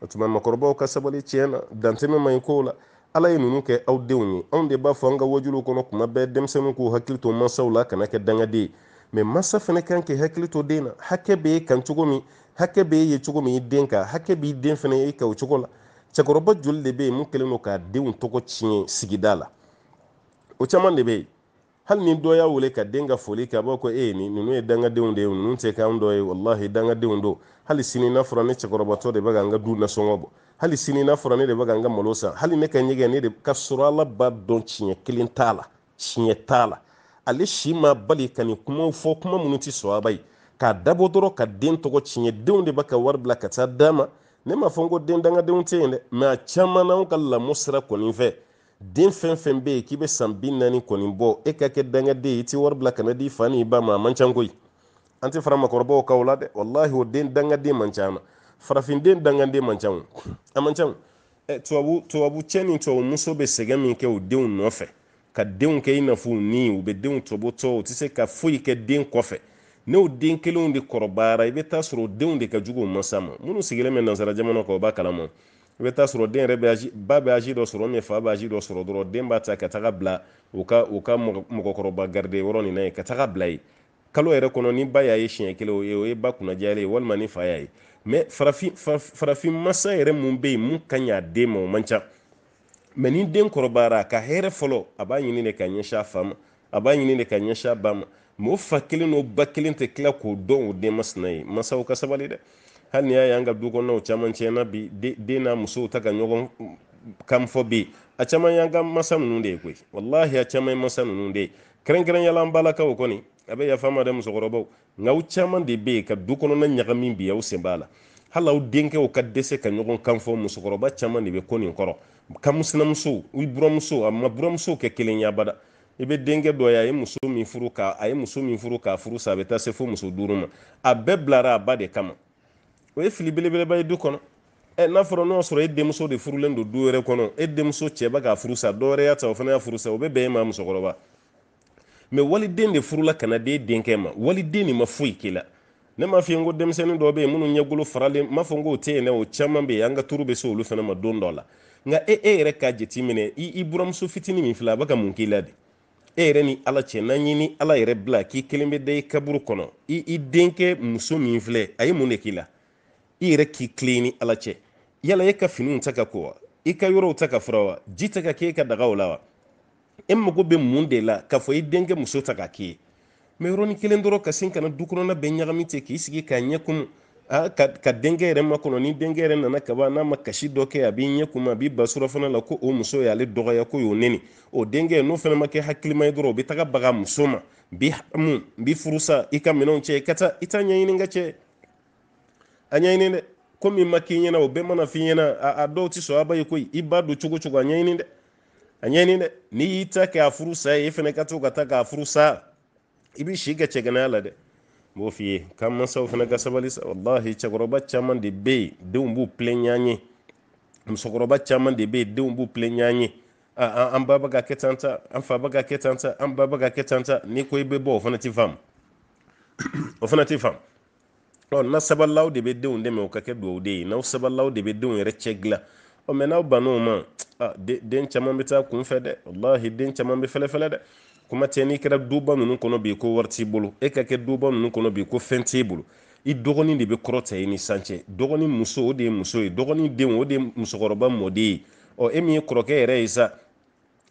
o tuma makɔrɔbaw ka sabali tiɲɛ na dantɛmɛ man ɲi kow la ala ye nunu kɛ aw denw ye anw de b'a fɔ an ka wajuliw kɔnɔ kuma bɛɛ denmisɛnninw k'u hakili to mansaw la kana kɛ dangaden ye masa fana kan k'i hakili to den na hakɛ bɛ e kan cogo min hakɛ bɛ e ye cogo min i den kan hakɛ b'i den fana e kan o cogo la cɛkɔrɔba joli de bɛ yen mun kɛlen don k'a denw tɔgɔ tiɲɛ sigida la o caman de bɛ yen hali ni dɔ y'a wele ka den ka foli kɛ a b'a ko e ee, ni ninnu ye dangadenw de ye ninnu tɛ k'an dɔ ye walahi dangadenw don hali sini n'a fɔra ne cɛkɔrɔbatɔ de bɛ k'an ka du nasɔngɔ bɔ hali sini n'a fɔra ne de bɛ ka n ka malo san hali ne ka ɲɛgɛn ne de ka surala ba dɔn tiɲɛ kelen t'a la tiɲɛ t'a la ale si ma bali ka nin kumaw fɔ kuma minnu tɛ sɔaba ye k'a dabɔ dɔrɔn ka den tɔgɔ tiɲɛ denw de b'a ka wari bila ka taa d'a ma ne m'a fɔ n ko den dangadenw tɛ yen dɛ mɛ a caman n'anw ka lamɔ sira kɔni fɛ den fɛn fɛn bɛ yen k'i bɛ san bi naani kɔni bɔ e ka kɛ dangaden ye i tɛ wari bila ka na di i fa n'i ba ma a man ca koyi an tɛ fara makɔrɔbaw kan o la dɛ walahi o den dangaden man ca farafinden dangaden man can a man can eh, tubabu tubabu cɛ ni tubabu muso bɛ sɛgɛn min kɛ u denw nɔfɛ ka denw kɛ i n'a fɔ u ni u bɛ denw tɔbɔ u tɛ se ka foyi kɛ den kɔfɛ n'o den kelenw de kɔrɔbayara i bɛ taa sɔrɔ o denw de ka jugu u mansa ma minnu sigilen bɛ nansara jamana kan o b'a kalama i bɛ taa sɔrɔ den yɛrɛ bɛ azi ba bɛ azi dɔ sɔrɔ fa bɛ azi dɔ sɔrɔ dɔrɔn den b'a ta ka taga bila u ka u ka mɔgɔkɔrɔba garide yɔrɔ nin na yen ka taga bila yen kalo yɛrɛ kɔnɔ ni ba y'a ye siɲɛ kelen o ye o ye ba kunnajɛlen ye walima ni fa y'a ye mɛ farafin farafin masa yɛrɛ mun bɛ yen mun ka ɲi a den ma o man ca mɛ ni den kɔrɔbayara ka hɛrɛ fɔlɔ a b'a ɲini de ka ɲɛsin a fa ma a b'a ɲini de ka ɲɛsin a ba ma mɛ o fa kelen n'o ba kelen tɛ tila k'o dɔn o den masina ye masaw ka sabali dɛ hali ni y'a an ka du kɔnɔnaw caman tiɲɛna bi den n'a musow ta ka ɲɔgɔn kan fɔ bi a caman y'an ka masa ninnu de ye koyi walahi a caman ye masa ninnu de ye kɛrɛnkɛrɛnnenya an balakaw kɔni a bɛ yafa ma dɛ musokɔrɔbaw nka aw caman de bɛ yen ka du kɔnɔna ɲagami bi aw sen b'a la hali aw denkɛw ka dɛsɛ ka ɲɔgɔn kan fɔ musokɔrɔba caman de bɛ ko nin kɔrɔ kamusinamuso i buramuso a ma buramuso kɛ kelen ye abada i bɛ denkɛ dɔ ye a ye muso min furu k'a a ye muso min furu k'a furu sa a bɛ taa se fo muso duuru ma a bɛɛ bilara a ba de kama o ye fili belebeleba ye du kɔnɔ ɛ n'a fɔra n'o y'a sɔrɔ e denmuso de furulen don du wɛrɛ kɔnɔ e denmuso cɛ bɛ k'a furu sa dɔwɛrɛ y'a ta o fana y'a furu sa o bɛ bɛn e ma musokɔrɔba mɛ waliden de furula kana de den denkɛ ma waliden nin ma foyi k'i la ne m'a f'i ye n ko denmisɛnnin dɔ bɛ yen minnu ɲɛgolo faralen n fɔ n k'o tɛ yen o caman be yen an ka turu be se olu fana ma don dɔ la nka e e yɛrɛ k'a jateminɛ i i buramuso fitinin min filɛ a baka ka mun k'i de e yɛrɛ ni ala cɛ n'an ye ni ala yɛrɛ bila k'i kelen bɛ da i kaburu kɔnɔ i i denkɛ muso min filɛ a ye mun de k'i i yɛrɛ k'i tilen ni ala cɛ yala e ka finiw ta ka ko wa i ka yɔrɔw ta ka fura wa ji ta ka k'e ka dagaw la wa e mago bɛ mun de la k'a fɔ i denkɛ muso ta k'a k'i ye mɛ yɔrɔnin kelen dɔrɔn ka sin kana du bɛɛ ɲagami ten k'i sigi k'a ɲɛ kumu ka denkɛ yɛrɛ ma ni denkɛ yɛrɛ nana kaba n'a ma kasi dɔ kɛ a b'i ɲɛ kuma a b'i basura fana la ko o muso y'ale dɔgɔya ko y'o neni o denkɛ n'o fana ma kɛ hakilima ye dɔrɔn o bɛ taga baga muso ma bi hamu bi furusa i ka minɛnw cɛ ka taa i t'a ɲɛɲini ka cɛ a ɲɛɲini dɛ ko ma k'i ɲɛna o bɛɛ mana f'i ɲɛna a dɔw ti sɔn a ba ye koyi i b'a don cogo cogo a ɲɛɲini dɛ a ɲɛɲini n'i y'i ta kɛ a furu sa ye i ka to ta k'a furu sa i b'i si la dɛ n f'i ye k'an mansaw fana ka sabali sa walahi cɛkɔrɔba de bɛ yen denw b'u pilen ɲɔgɔn ye musokɔrɔba de bɛ yen denw b'u an ba bɛ ka an fa bɛ ka an ba bɛ ka n'i ko i bɛ fana tɛ faamu o fana tɛ faamu ɔ na sabalilaw de bɛ denw dɛmɛ o ka kɛ duwawu de ye n'aw de bɛ denw yɛrɛ cɛ ɔ mɛ n'aw banna o ma den caman bɛ taa kun fɛ dɛ walahi den caman bɛ fɛlɛfɛlɛ dɛ kuma tɛ n'i kɛra duba ninnu kɔnɔ bi ko wari t'i bolo e ka kɛ duba ninnu kɔnɔ bi ko fɛn t'e bolo i dɔgɔnin de bɛ kɔrɔta i ni san cɛ dɔgɔnin muso o de ye muso ye dɔgɔnin den o de ye musokɔrɔba mɔden ye ɔ e min ye kɔrɔkɛ yɛrɛ ye sa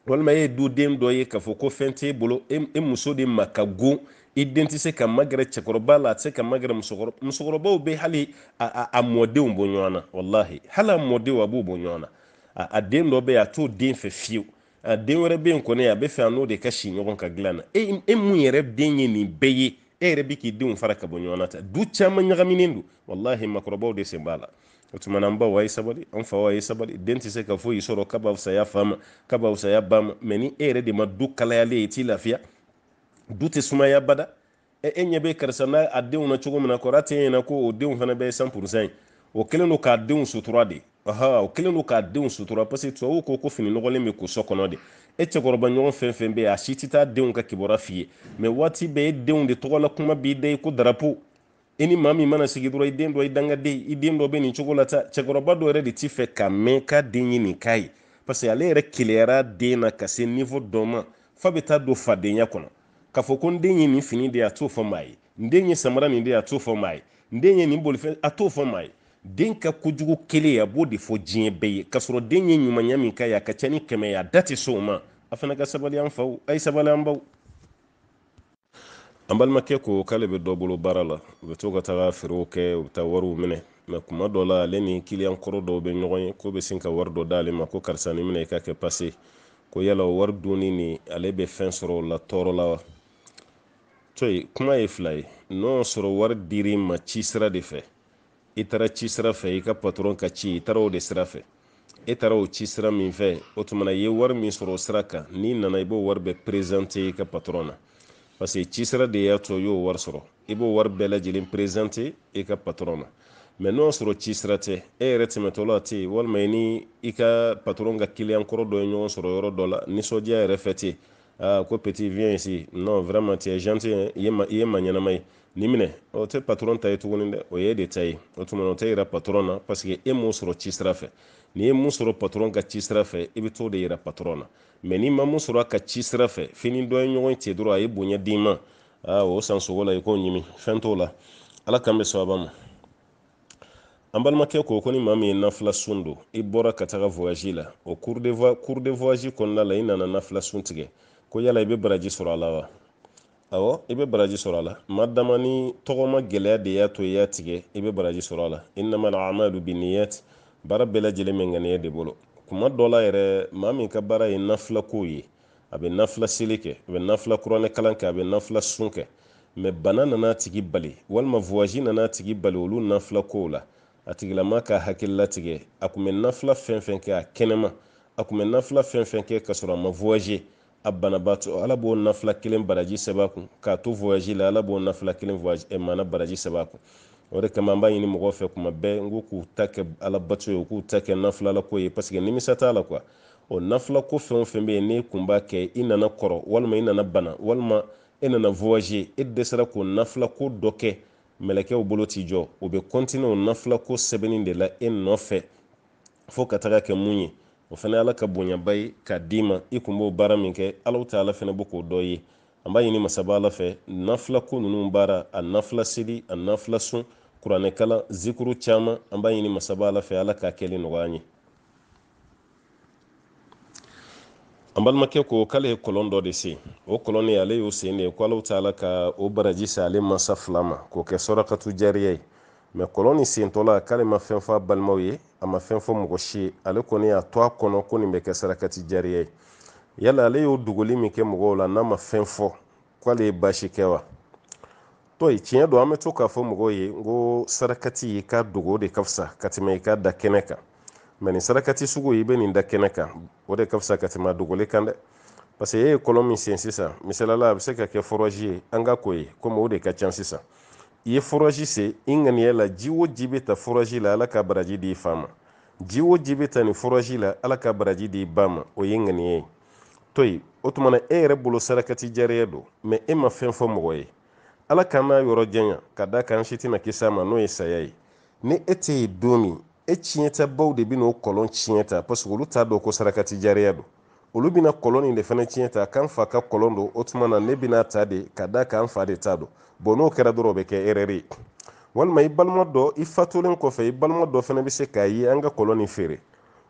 walima e ye duden dɔ ye k'a fɔ ko fɛn t'e bolo e, e muso de ma ka go i den tɛ se ka magɛrɛ cɛkɔrɔba la a tɛ se ka magɛrɛ musokɔrɔba musokɔrɔbaw bɛ hali a, a, a mɔdenw bɔ ɲɔgɔn na walahi hali a mɔdenw a b'u bɔ ɲɔgɔn na a, a den dɔ bɛ yen a t'o den fɛ fiyewu a den wɛrɛ bɛ yen kɔni a bɛ fɛ a n'o de ka si ɲɔgɔn ka dilan na e, e mun yɛrɛ den ye nin bɛɛ ye e yɛrɛ bɛ k'i denw fara ka bɔ ɲɔgɔn na tan du caman ɲagaminen don walahi makɔrɔbaw de sen b'a la o tuma na an baw a ye sabali an faw a ye sabali den tɛ se ka foyi sɔrɔ ka fa ma ka ba ma mɛ ni e yɛrɛ de ma du kalayalen ye t'i lafiya du tɛ sumaya bada e ɲɛ e, bɛ karisa n'a a denw na cogo min kɔrɔ a tɛ ɲɛna ko o denw fana bɛɛ san purusɛn o kɛlen don k'a denw sutura de aha o kɛlen don k'a denw sutura parce que tubabuw ko ko fini nɔgɔlen bɛ ko so kɔnɔ de e cɛkɔrɔba ɲɔgɔn fɛn fɛn bɛ a si tɛ taa denw ka kibaruya f'i ye mɛ waati bɛɛ e denw de tɔgɔla kuma b'i da i ko darapo i ni maa min mana sigi dɔrɔn i den dɔ i dangaden i den dɔ bɛ nin cogo la ta cɛkɔrɔba dɔ yɛrɛ de t'i fɛ ka mɛn ka den ye nin k'a ye parce que ale yɛrɛ keleyara den na ka se dɔ ma f'a bɛ taa don fadenya kɔnɔ k'a fɔ ko n den ye nin fini de ye a t'o fɔ maa ye n den ye samara nin de ye a t'o fɔ maa ye n den ye nin bolifɛn a t'o fɔ maa ye den ka kojugu kelen a b'o de fɔ diɲɛ bɛɛ ye k'a sɔrɔ den ye ɲumanya min k'a ye a ka ca ni kɛmɛ ye a da tɛ s'o ma a fana ka sabali an faw a ye sabali an baw an balimakɛ ko k'ale bɛ dɔ bolo baara la u bɛ to ka taga feerew kɛ u bɛ taa wariw minɛ mɛ kuma dɔ la ale ni kiliyan kɔrɔ dɔw bɛ ɲɔgɔn ye ko bɛ sin ka wari dɔ d'ale ma ko karisa ni minɛ i ka kɛ pase ko yala wari dunni ni ale bɛ fɛn sɔrɔ o la tɔɔrɔ la wa to kuma ye fila ye n'o sɔrɔ wari dir'i ma ci sira de fɛ i taara ci sira fɛ i ka patɔrɔn ka ci i taara o de sira fɛ e taara o ci sira min fɛ o tuma na i ye wari min sɔrɔ o sira kan n'i nana i b'o wari bɛɛ perezante i ka patɔrɔn na parce que ci sira de y'a to i y'o wari sɔrɔ i b'o wari bɛɛ lajɛlen perezante i ka patɔrɔn na mɛ n'o sɔrɔ ci sira tɛ e yɛrɛ tɛmɛtɔla tɛ yen walima i ni i ka patɔrɔn ka kiliyan kɔrɔ dɔ ye ɲɔgɔn sɔrɔ yɔrɔ dɔ la nisɔndiya yɛrɛ fɛ ten ah, euh, ko petit viens ici non vraiment tu es gentil hein? i ye ma ɲɛnama ye nin minɛ o tɛ patron ta ye tuguni dɛ o ye de ta ye oh, o tuma o tɛ yira patron na parce que e m'o sɔrɔ ci sira fɛ n'i ye mun sɔrɔ patron ka ci sira fɛ i bɛ t'o de yira patron na mɛ n'i ma mun sɔrɔ a ka ci sira fɛ f'i ni dɔ ye ɲɔgɔn cɛ dɔrɔn a ye bonya d'i ma aa o san sogo la i k'o ɲimi fɛn t'o la ala k'an bɛ sababa ma an balimakɛ ko ko ni maa min ye nafila sun don i bɔra ka taga voyage la o cours de voyage kɔnɔna la i nana nafila sun tigɛ ko yala i bɛ baraji sɔrɔ a la wa awɔ i bɛ baraji sɔrɔ a la ma dama ni tɔgɔma gɛlɛya de y'a to i y'a tigɛ i bɛ baraji sɔrɔ a la i nama na amadu bi ni yati baara bɛɛ lajɛlen bɛ ŋaniya de bolo kuma dɔ la yɛrɛ maa min ka baara ye nafila kow ye a bɛ nafila seli kɛ a bɛ nafila kuranɛ kalan kɛ a bɛ nafila sun kɛ mɛ bana nana tigi bali walima vuwazi nana tigi bali olu nafila kow la a tigilama ka latigɛ a kun bɛ nafila fɛn fɛn kɛ a kɛnɛma a kun bɛ nafila fɛn fɛn kɛ ka sɔrɔ a ma a banabaatɔ ala b'o nafila kelen baraji sɛbɛ kun k'a to voyage la ala b'o nafila kelen mana baraji sɛbɛ kun o de kama an b'a ɲini mɔgɔw fɛ kuma bɛɛ n ko k'u ta kɛ ala ye k'u ta kɛ nafila la ko ye paseke nimisa t'a la o nafila ko fɛn o fɛn bɛ yen n'e kun b'a kɛ i nana kɔrɔ walima i nana bana walima e nana voyage e dɛsɛra k'o nafila ko dɔ kɛ mɛlɛkɛw bolo t'i jɔ o bɛ kɔntine o nafila ko sɛbɛnni de la e nɔfɛ fo ka taga kɛ mun ye o fana ala ka bonyaba ye k'a d'i ma i kun b'o baara min kɛ alaw ta ala fana bɔ k'o dɔ ye an b'a ɲini masaba ala fɛ nafila ko ninnu baara a nafila seli a nafila sun kuranɛkala zikuru caman an b'a ɲini masaba ala fɛ ala k'a kɛli nɔgɔya ye an balimakɛ ko k'ale ye kɔlɔn dɔ de se o kɔlɔn ne ale y'o sen de ye ko alaw ta ala ka o baraji se ale masa fila ma k'o kɛ sɔrakatu jariya ye mɛ kɔlɔn ni sentɔla k'ale ma fɛn fɔ balimaw ye a ma fɛn fɔ mɔgɔ si ye ale kɔni y'a to a kɔnɔ ko nin bɛ kɛ sarakati jariya ye yala ale y'o dogoli min kɛ mɔgɔw la n'a ma fɛn fɔ k'ale ye baasi kɛ wa toyi tiɲɛ don an bɛ to k'a fɔ mɔgɔw ye n ko sarakati i ka dogo de ka fisa ka tɛmɛ i ka da kɛnɛ kan mɛ nin sarakati sugu i bɛ nin da kɛnɛ kan o de ka fisa ka tɛmɛ a dogoli kan dɛ parce que e ye kɔlɔn min sen sisan misaliyala a bɛ se ka kɛ fɔrɔji ye an ka ko ye komi o de ka ca sisan i ye furaji se i ŋaniya la ji wo ji be ta furaji la ala ka baraji di i fa ma ji wo ji be ta ni furaji la ala ka baraji di i ba ma o ye ŋaniya ye to yen o tumana e yɛrɛ bolo sarakati jariya don mɛ e ma fɛn fɔ mɔgɔ ye ala k'an n'a yɔrɔ janya ka da kan si tɛna kisa ma n'o ye saya ye ni e tɛ ye don min e tiɲɛtabaw de bɛ kɔlɔn tiɲɛ ta paseke olu t'a dɔ ko sarakati jariya do olu bena kɔlɔn in de fana tiɲɛ ta k'an fa ka kɔlɔn don o tuma na ne bɛna ta de ka da k'an fa de ta don bon n'o kɛra dɔrɔn bɛ kɛ erreur walima i balima dɔ i fatulen kɔfɛ i balima dɔ fana bɛ se k'a ye an ka kɔlɔn nin feere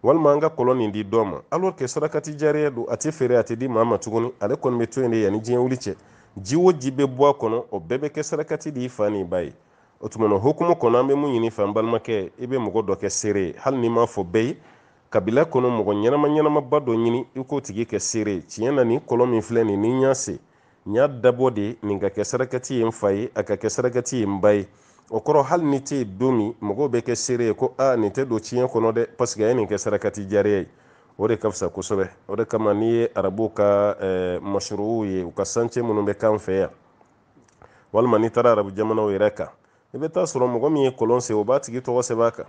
walima an ka kɔlɔn nin di dɔ ma alors que sarakati jariya don a tɛ feere a tɛ di maa ma tuguni ale kɔni bɛ to yen de yanni diɲɛ wuli cɛ ji o ji bɛ bɔ a kɔnɔ o bɛɛ bɛ kɛ sarakati de i fa n'i ba ye o tuma na kɔnɔ an bɛ mun ɲini fɛ balimakɛ i bɛ mɔgɔ dɔ kɛ seere ye hali n'i m'a fɔ bɛɛ ye kabila kɔnɔ mɔgɔ ɲɛnama ɲɛnamaba dɔ ɲini i k'o tigi kɛ seere tiɲɛ na nin kɔlɔn min filɛ nin ni n y'a se n y'a dabɔ de nin ka kɛ sarakati ye n fa ye a ka kɛ sarakati ye n ba ye o kɔrɔ hali ni tɛ yen don min mɔgɔw bɛ kɛ seere ye ko a nin tɛ don tiɲɛ kɔnɔ dɛ paseke a ye nin kɛ sarakati jariya ye o de ka fisa kosɛbɛ o de kama n'i ye arabuw ka eh, masuruw ye u ka sance minnu bɛ kan fɛ yan walima n'i taara arabu jamanaw yɛrɛ kan i bɛ taa sɔrɔ mɔgɔ min ye kɔlɔn sen o b'a tigi tɔgɔ sɛbɛn a kan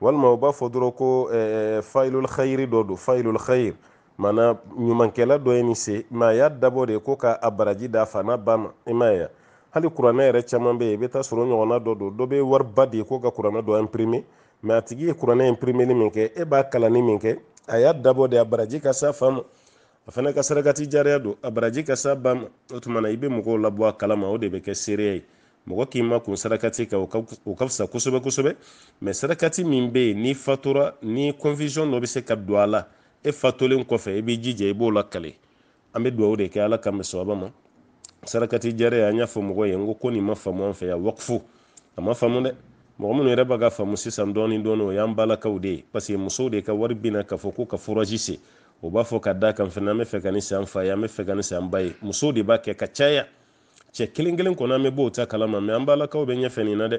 walma u b'a fɔ dɔrɔn ko eh, eh, fayilul khayiri dɔ don fayilul khayiri mana ɲumankɛla dɔ ye nin se mɛ y'a dabɔ de ko k'a baraji d'a fa n'a ba ma i m'a ye hali kuranɛ yɛrɛ caman bɛ yen i bɛ taa sɔrɔ ɲɔgɔnna dɔ don dɔ bɛ wariba de ko ka kuranɛ dɔ imprimer mɛ a tigi ye kuranɛ imprimeli min kɛ e b'a kalanni min kɛ a y'a dabɔ de a baraji ka s'a fa ma a fana ka sarakati jariya don a baraji ka s'a ba ma o tuma i bɛ mɔgɔw labɔ a kalama o de bɛ kɛ seereya ye mɔgɔ k'i ma kun sarakati kan o ka fisa kosɛbɛ kosɛbɛ mɛ sarakati min bɛ yen n'i fatura ni confusion dɔ bɛ se ka don a la e fatolen kɔfɛ i b'i jija i b'o lakale an bɛ dugawu de kɛ ala k'an bɛ sababa ma sarakati diyara ye an y'a fɔ mɔgɔ ye n ko ko nin ma faamu an fɛ yan wakfu a ma faamu dɛ mɔgɔ minnu yɛrɛ b'a ka faamu sisan dɔɔni dɔɔni o y'an balakaw de ye paseke musow de ka wari bina k'a fɔ k'u ka furaji se o b'a fɔ ka da kan fɛnɛ an bɛ fɛ ka nin san fa ye an bɛ fɛ ka nin san ba ye musow de b'a kɛ ka caya cɛ kelen kelen kɔnɔ an bɛ b'o ta kalama mɛ an balakaw bɛ ɲɛfɛ nin na dɛ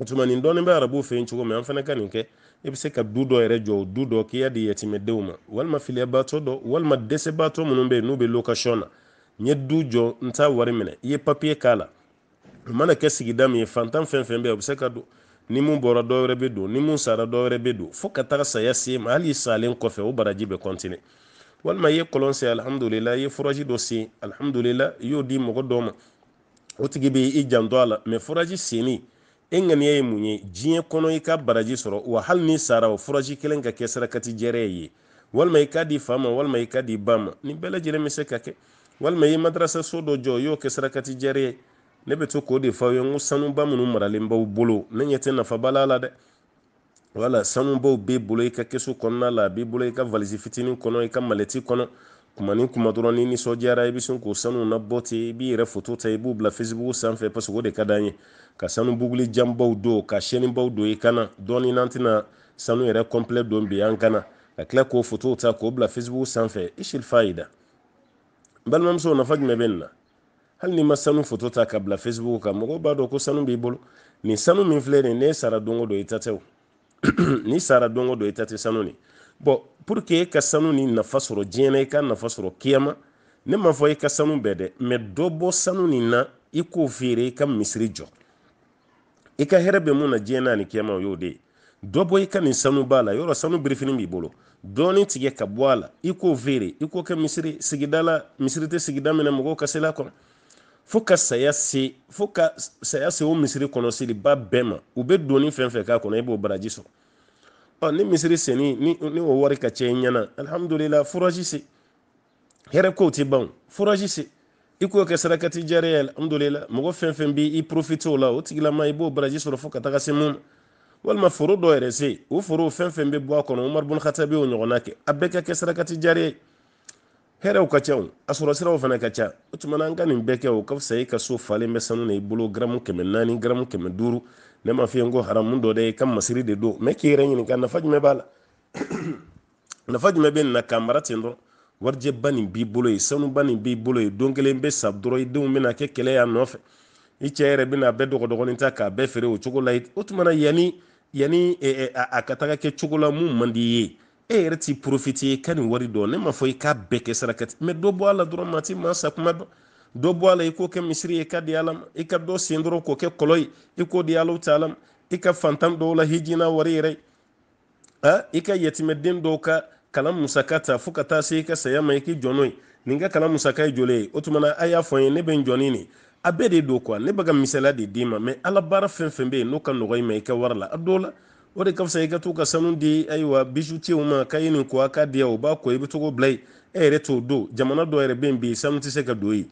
o tuma nin dɔɔnin bɛ arabuw fɛ yen cogo min an fana ka nin kɛ i bɛ se ka du dɔ yɛrɛ jɔ o du dɔ k'i y'a di yɛtimɛdenw ma walima filiyabaatɔ dɔ walima dɛsɛbaatɔ minnu bɛ yen n'u bɛ lokasiyɔn na n ye du jɔ n t'a wari minɛ i ye papiye k'a la o mana kɛ sigida min ye fantan fɛn fɛn bɛ yen o bɛ se ka don ni mun bɔra dɔ wɛrɛ bɛ don ni mun sara dɔ wɛrɛ bɛ don fo ka taga saya se ma hali salen kɔfɛ o baraji bɛ kɔntine walima i ye kɔlɔn sen alihamudulila i ye furaji dɔ sen alihamudulila i y'o di mɔgɔ dɔ ma o tigi bɛ i janto a la mɛ furaji senni e ŋaniya ye mun ye diɲɛ kɔnɔ i ka baraji sɔrɔ wa hali n'i sara o furaji kelen ka kɛ sarakati jɛrɛ ye walima i ka di fa ma walima i ka di ba ma nin bɛɛ lajɛlen bɛ se ka kɛ walima i ye madarasa so dɔ jɔ i y'o kɛ sarakati jɛrɛ ye ne bɛ to k'o de fɔ aw ye n ko sanuba minnu maralen b'aw bolo ne ɲɛ tɛ nafaba la la dɛ wala sanu b'o be bolo i ka kɛsu kɔnɔna la a b'i bolo i ka valizi fitini kɔnɔ i ka maleti kɔnɔ kuma ni kuma dɔrɔn ni nisɔndiyara i bɛ sin k'o sanu na bɔ ten i b'i yɛrɛ foto ta i b'u bila facebook sanfɛ parce que o de ka d'an ye ka sanu buguli janbaw do ka sɛnibaw don i kana dɔɔnin n'an tɛna sanu yɛrɛ kɔnpilɛ don bi an kana ka tila k'o fotow ta k'o bila facebook sanfɛ isil fayida n balimamuso nafa jumɛn bɛ nin na hali ni ma sanu foto ta ka bila facebook kan mɔgɔw b'a dɔn ko sanu b'i bolo ni sanu min filɛ nin ne sara don do don i ta ni sara don o don i sanu de bɔn pour que ka sanu ni nafa sɔrɔ diɲɛ na i ka nafa sɔrɔ kiyama ne m'a fɔ e ka sanu bɛɛ dɛ mɛ dɔ sanu nin na iko k'o feere ka misiri jɔ i e ka hɛrɛ bɛ mun na diɲɛ na ni kiyama y'o de ye dɔ ka nin sanu b'a la sanu birifini b'i bolo dɔɔni tigɛ ka bɔ a la i k'o feere i k'o kɛ misiri sigida la ka se la fo ka saya se fo ka saya se o misiri kɔnɔ seliba bɛɛ ma u bɛ doni fɛn fɛn k'a kɔnɔ e b'o baraji sɔrɔ ɔ ni misiri seni ni ni o wari ka cɛ i ɲɛna alihamudulila furaji se hɛrɛ kow tɛ ban furaji se i k'o kɛ sarakati jariya ye alihamudulila mɔgɔ fɛn fɛn b'i profite o la o tigilama i b'o baraji sɔrɔ fo ka taga se mun ma walima foro dɔ yɛrɛ se o foro fɛn fɛn bɛ bɔ a kɔnɔ umaru bun hatabi y'o ɲɔgɔnna kɛ a bɛɛ ka kɛ sarakati jariya ye hɛrɛw ka ca a sɔrɔ siraw fana ka ca o tuma na an ka nin bɛɛ kɛ o ka fisa i ka so falen bɛ sanu na i bolo garamu kɛmɛ naani garamu kɛmɛ duuru ne ma fiye ko haramu dɔ dɛ i ka masiri de don mɛ k'i yɛrɛ ɲininka nafa jumɛn b'a la nafa jumɛn bɛ nin na k'a mara ten dɔrɔn warijɛba nin b'i bolo ye sanuba nin b'i bolo ye don kelen bɛ sa dɔrɔn i denw bɛna kɛ kɛlɛ y'a nɔfɛ i cɛ yɛrɛ bɛna a bɛɛ dɔgɔdɔgɔnin ta k'a bɛɛ feere o cogo la o tuma na yanni yanni a ka taga kɛ cogo la mun man di i ye e yɛrɛ t'i porofite i ka nin wari dɔn ne m'a fɔ i k'a bɛɛ kɛ saraka mɛ dɔ bɔ a la dɔrɔn maa ti maa sa kuma dɔn dɔ bɔ a la i k'o kɛ misiri ye i ka di ala ma i ka dɔ sen dɔrɔn k'o kɛ kɔlɔ ye i k'o di alaw ta ala ma i ka fantan dɔw la hijina wari yɛrɛ a i ka yɛtimɛden dɔw ka kalan musaka ta fo ka taa se i ka saya ma i k'i jɔ n'o ye nin ka kalan musaka ye joli ye o tuma na a y'a fɔ n ye ne bɛ n jɔ ni nin a bɛɛ de don kuwa ne bɛ ka misaliya de d'i ma mɛ ala baara fɛn fɛn bɛ yen n'o ka nɔgɔ i ma i ka wari la a dɔw la o de ka fisa i ka to ka sanu di ayiwa bijutiyew ma k'a ye nin ko a ka di yan o b'a ko i bɛ togo bila e yɛrɛ t'o do jamana dɔ yɛrɛ bɛ yen bi sanu tɛ se ka don yen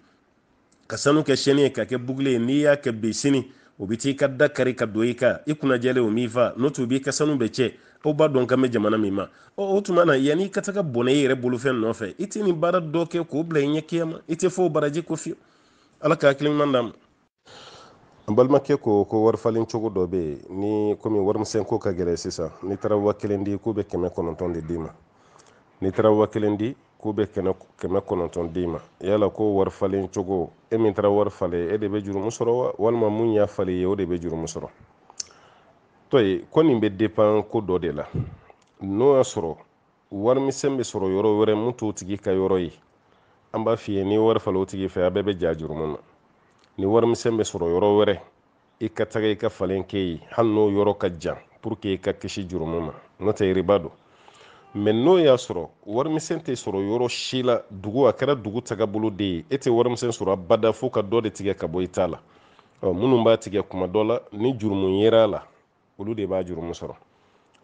ka sanu kɛ sɛni ye ka kɛ bugule ye n'i y'a kɛ bi sini o bɛ t'i ka da kari ka don i kan i kunnajɛlen o m'i fa n'o tɛ b'i ka sanu bɛɛ cɛ aw b'a dɔn kan bɛ jamana min ma o tuma na yanni i ka taga bɔnɛ i yɛrɛ bolofɛn nɔfɛ i tɛ nin baara dɔ kɛ k'o bila i ɲɛ kiyama i tɛ fɔ o baraji ko fiyewu ala ka hakili d'a ma n balimakɛ ko ko warifalen cogo dɔ be ni komi warimisɛnko ka gɛlɛ sisan n'i tara wa kelen di k'u be kɛmɛ kɔnɔntɔn de d'i ma n'i tara wa kelen di k'u be kɛmɛ kɔnɔntɔn d'i ma yala ko warifalen cogo e min tara wari fale e de be jurumu sɔrɔ wa walima mun y'a fali ye o de be jurumu sɔrɔ to ye ko nin be depan ko dɔ de la n'o y'a sɔrɔ warimisɛn be sɔrɔ yɔrɔ wɛrɛ mun t'o tigi ka yɔrɔ ye an b'a f'i n'i wari fale o tigi fɛ a bɛɛ be ja jurumu ma ni warimisɛn bɛ sɔrɔ yɔrɔ wɛrɛ i ka taga i ka falen kɛ ye hali n'o yɔrɔ ka jan pour i ka kisi jurumu ma n'o tɛ riba don mɛ n'o y'a sɔrɔ warimisɛn tɛ sɔrɔ yɔrɔ si la dugu a kɛra dugu taga bolo de ye e tɛ warimisɛn sɔrɔ a bada fo ka dɔ de tigɛ ka bɔ i t'a la ɔ oh, minnu b'a tigɛ kuma dɔ la ni jurumu yera a la olu de b'a jurumu sɔrɔ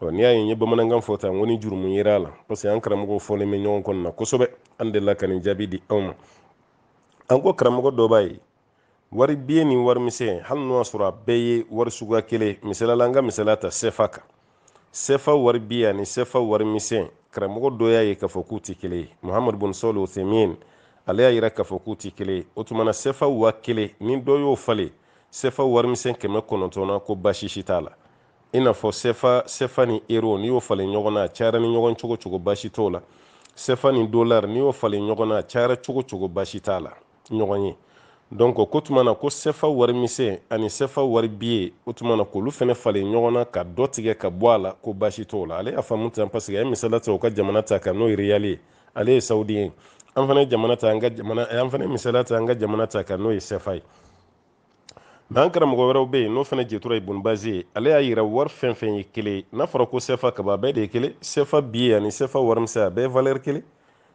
ɔ oh, n'i y'a ye n ye bamanankan fɔ tan ko ni jurumu yera a la parce que an karamɔgɔw fɔlen bɛ ɲɔgɔn kɔnɔna kosɛbɛ an delila ka nin jaabi di anw ma um. an ko karamɔgɔ dɔ b'a ye wari biye ni wari misɛn hali n'o y'a sɔrɔ a bɛɛ ye wari suguya kelen misaliyala an ka misaliya ta sɛfa kan sɛfa wari biye ani sɛfa wari misɛn karamɔgɔ dɔ y'a ye k'a fɔ k'u tɛ kelen ye muhamadu bun sɔli othemin ale y'a yira k'a fɔ k'u tɛ kelen ye o tuma na sɛfa wa kelen ni dɔ y'o falen sɛfa warimisɛn kɛmɛ kɔnɔntɔn na ko baasi si t'a la i n'a fɔ sɛfa sɛfa ni ero n'i y'o falen ɲɔgɔn na a cayara ni ɲɔgɔn cogo cogo baasi t'o la sɛfa ni dolari n'i y'o falen ɲɔgɔn na a cayara cogo cogo baasi t'a la ɲɔgɔn ye donc ko tuma na ko sɛfa wari misɛn ani sɛfa wari biye o tuma na k'olu fɛnɛ falen ɲɔgɔn na ka dɔ tigɛ ka bɔ a la ko baasi t'o la ale y'a faamu tan parsek a ye misala ta u ka jamana ta ka n'o riyali ye ale ye sawudi ye an fana jamana ta an ka jamana eh, an fana misala ta an ka jamana ta ka n'o ye sɛfa ye mɛ an karamɔgɔ wɛrɛw be yen n'o fana jetura ibun bazi ye ale y'a yira wari fɛn fɛn ye kelen n'a fɔra ko sɛfa kaba bɛɛ de ye kelen sɛfa biye ani sɛfa warimisɛn a bɛɛ valɛri kelen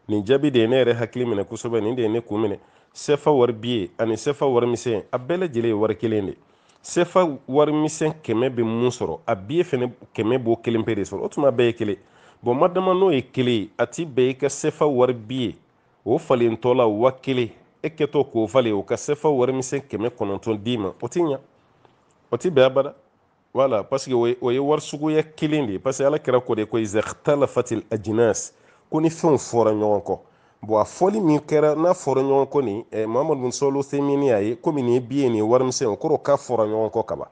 nin jaabi de ye ne yɛrɛ hakili minɛ kosɛbɛ nin de ye ne kun minɛ sefa wari biye ani sefa wari misɛn a bɛɛ lajɛlen ye wari kelen de sɛfa wari misɛn kɛmɛ bɛ mun sɔrɔ a biye fɛnɛ kɛmɛ b'o kelen pe de sɔrɔ o tuma bɛɛ ye kelen bɔn madama n'o ye kelen ye a ti bɛn i ka sefa wari biye o falentɔ la wa kelen e kɛtɔ k'o fale o ka sefa wari misɛn kɛmɛ kɔnɔntɔn d'i ma o ti ɲa o ti bɛn abada wala parce que o ye wari suguya kelen de ye parce que ala kɛra ko de ko izakhtalafatil ajnas ko ni fɛnw fɔra ɲɔgɔn kɔ bon eh, a fɔli min kɛra n'a fɔra ɲɔgɔn ko nin eh, mamadu bin semini a ye komi nin biye nin warimisɛn o k'a fɔra ɲɔgɔn kɔ kaba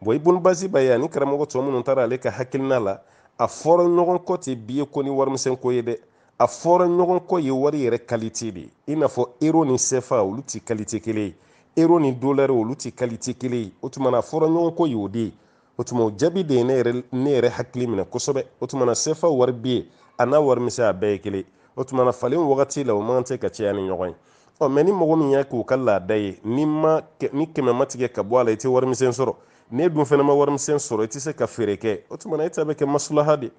bon ibun basi ba ye ani karamɔgɔ tɔ minnu taara ale ka hakilina la a fɔra ɲɔgɔn kɔ tɛ biye ko ni warimisɛn ko ye dɛ a fɔra ɲɔgɔn kɔ ye wari yɛrɛ kalite de i n'a fɔ ero ni sɛfa olu tɛ kalite kelen ye ero ni dolɛri olu tɛ kalite kelen ye o tuma na a fɔra ɲɔgɔn kɔ y'o de ye o tuma o jaabi de ye ne yɛrɛ ne yɛrɛ hakili minɛ kosɛbɛ o tuma na sɛfa wari biye a n'a warimisɛn a bɛɛ ye kelen o tumana falen wagati la o man tɛ ka caya ni ɲɔgɔn ye ɔ mɛ ni mɔgɔ min y'a k'o ka laada ye ni ma ni kɛmɛ ma ka bɔ a la i tɛ warimisɛn sɔrɔ n'e dun fana ma warimisɛn sɔrɔ i tɛ se ka feere kɛ o tumana e ta bɛ kɛ masulaha de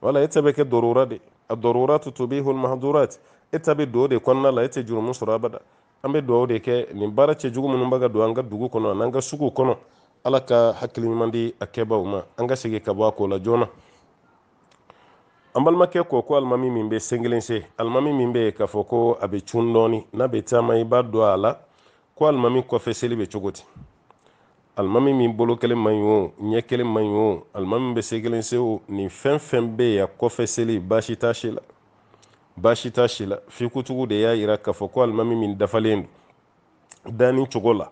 wala e ta bɛ kɛ dɔrɔra de a dɔrɔra tu tobi holmahadurat e ta bɛ do de kɔnɔna la e tɛ jurumu sɔrɔ abada an bɛ dugawu de kɛ nin baara cɛ jugu minnu bɛ ka don an ka dugu kɔnɔ an'an ka suguw kɔnɔ ala ka hakili ɲuman di a kɛbaw ma an ka segin ka bɔ a ko la joona an balimakɛ ko ko alimami min bɛ sen kelen se alimami min bɛ yen k'a fɔ ko a bɛ cun dɔɔni n'a bɛ taama i b'a dɔ a la ko alimami kɔfɛ seli bɛ cogo di alimami min bolo kelen man ɲi o ɲɛ kelen man ɲi o alimami bɛ sen kelen se o nin fɛn fɛn bɛ yen kɔfɛ seli baasi t'a si la baasi t'a si la fikutugu de y'a yira k'a fɔ ko alimami min dafalen don danni cogo la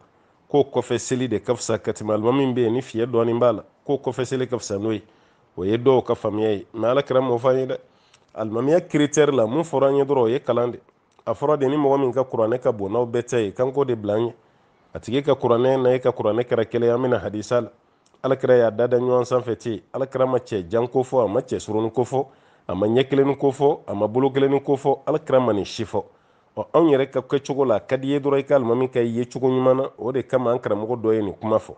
k'o kɔfɛ seli de ka fisa ka tɛmɛ alimami bɛ yen ni fiɲɛ dɔɔni b'a la k'o kɔfɛ seli ka fisa n'o ye o ye dɔw ka faamuya ye mɛ ala kɛra m'o ye dɛ alimamiya kiritɛri la mun fɔra ye dɔrɔn o ye kalan de a fɔra de ni mɔgɔ min ka kuranɛ ka bon n'aw bɛɛ tɛ ye kanko de bila an ye a tigi ka kuranɛ na e ka kuranɛ kɛra kelen an bɛna hadisa la ala kɛra y'a dada ɲɔgɔn sanfɛ ten ala kɛra ma cɛ jan ko fɔ a ma cɛ surunni ko fɔ a ma ɲɛ kelen ko fɔ a ma bolo kelen ko fɔ ala kɛra ma nin si fɔ ɔ anw yɛrɛ ka kɛcogo la a ka di ye dɔrɔn i ka alimami ka ye cogo ɲuman na o de kama an karamɔgɔ dɔ ye nin kuma fɔ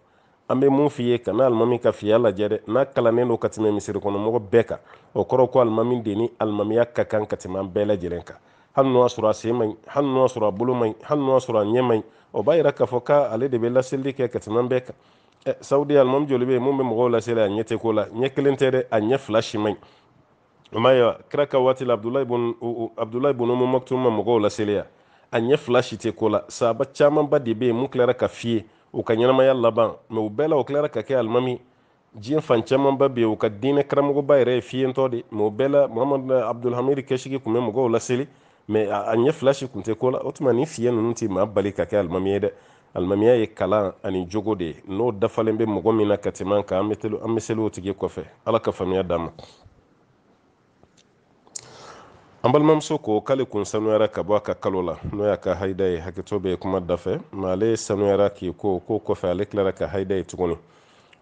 an bɛ mun f'i ye kana alimami ka fiya lajɛ dɛ n'a kalannen don ka tɛmɛ misiri kɔnɔ bɛɛ kan o kɔrɔ ko alimami de ni alimamiya ka kan ka tɛmɛ an bɛɛ lajɛlen kan hali n'o sɔrɔ a sen man hali n'o sɔrɔ a bolo man hali n'o sɔrɔ a ɲɛ man o b'a yira k'a fɔ k'ale de bɛ laseli kɛ ka tɛmɛ an bɛɛ kan ɛ sawudi alimami joli bɛ mun bɛ mɔgɔw laseli a ɲɛ tɛ ko la ɲɛ kelen tɛ dɛ a ɲɛ fila si man ɲi kira ka waati la abudulayi bun umu maktum ma mɔgɔw laseliya a ɲɛ fila si tɛ ko la saaba camanba de bɛ yen mun tilara ka f'i u ka ɲɛnamaya laban mɛ u bɛɛ la u tilara ka kɛ alimami diɲɛ fan camanba bɛ u ka diinɛ karamɔgɔba yɛrɛ ye fiyentɔ de mɛ o bɛɛ la muhamadu abudulhamidi kɛsigi tun bɛ mɔgɔw laseli mɛ a ɲɛ fila si tun tɛ ko la o tuma nin fiye ninnu tɛ maa bali ka kɛ alimami ye dɛ alimamiya ye kalan ani jogo de ye n'o dafalen bɛ mɔgɔ min na ka tɛmɛ an kan an bɛ seliw tigi kɔfɛ ala ka faamuya d'an ma an balimamuso ko k'ale kun sanuyara ka bɔ a ka kalo la n'o y'a ka hayida ye hakɛto bɛ kuma dafɛ ma ale sanuyara k'i ko ko kɔfɛ ale tilara ka hayida ye tuguni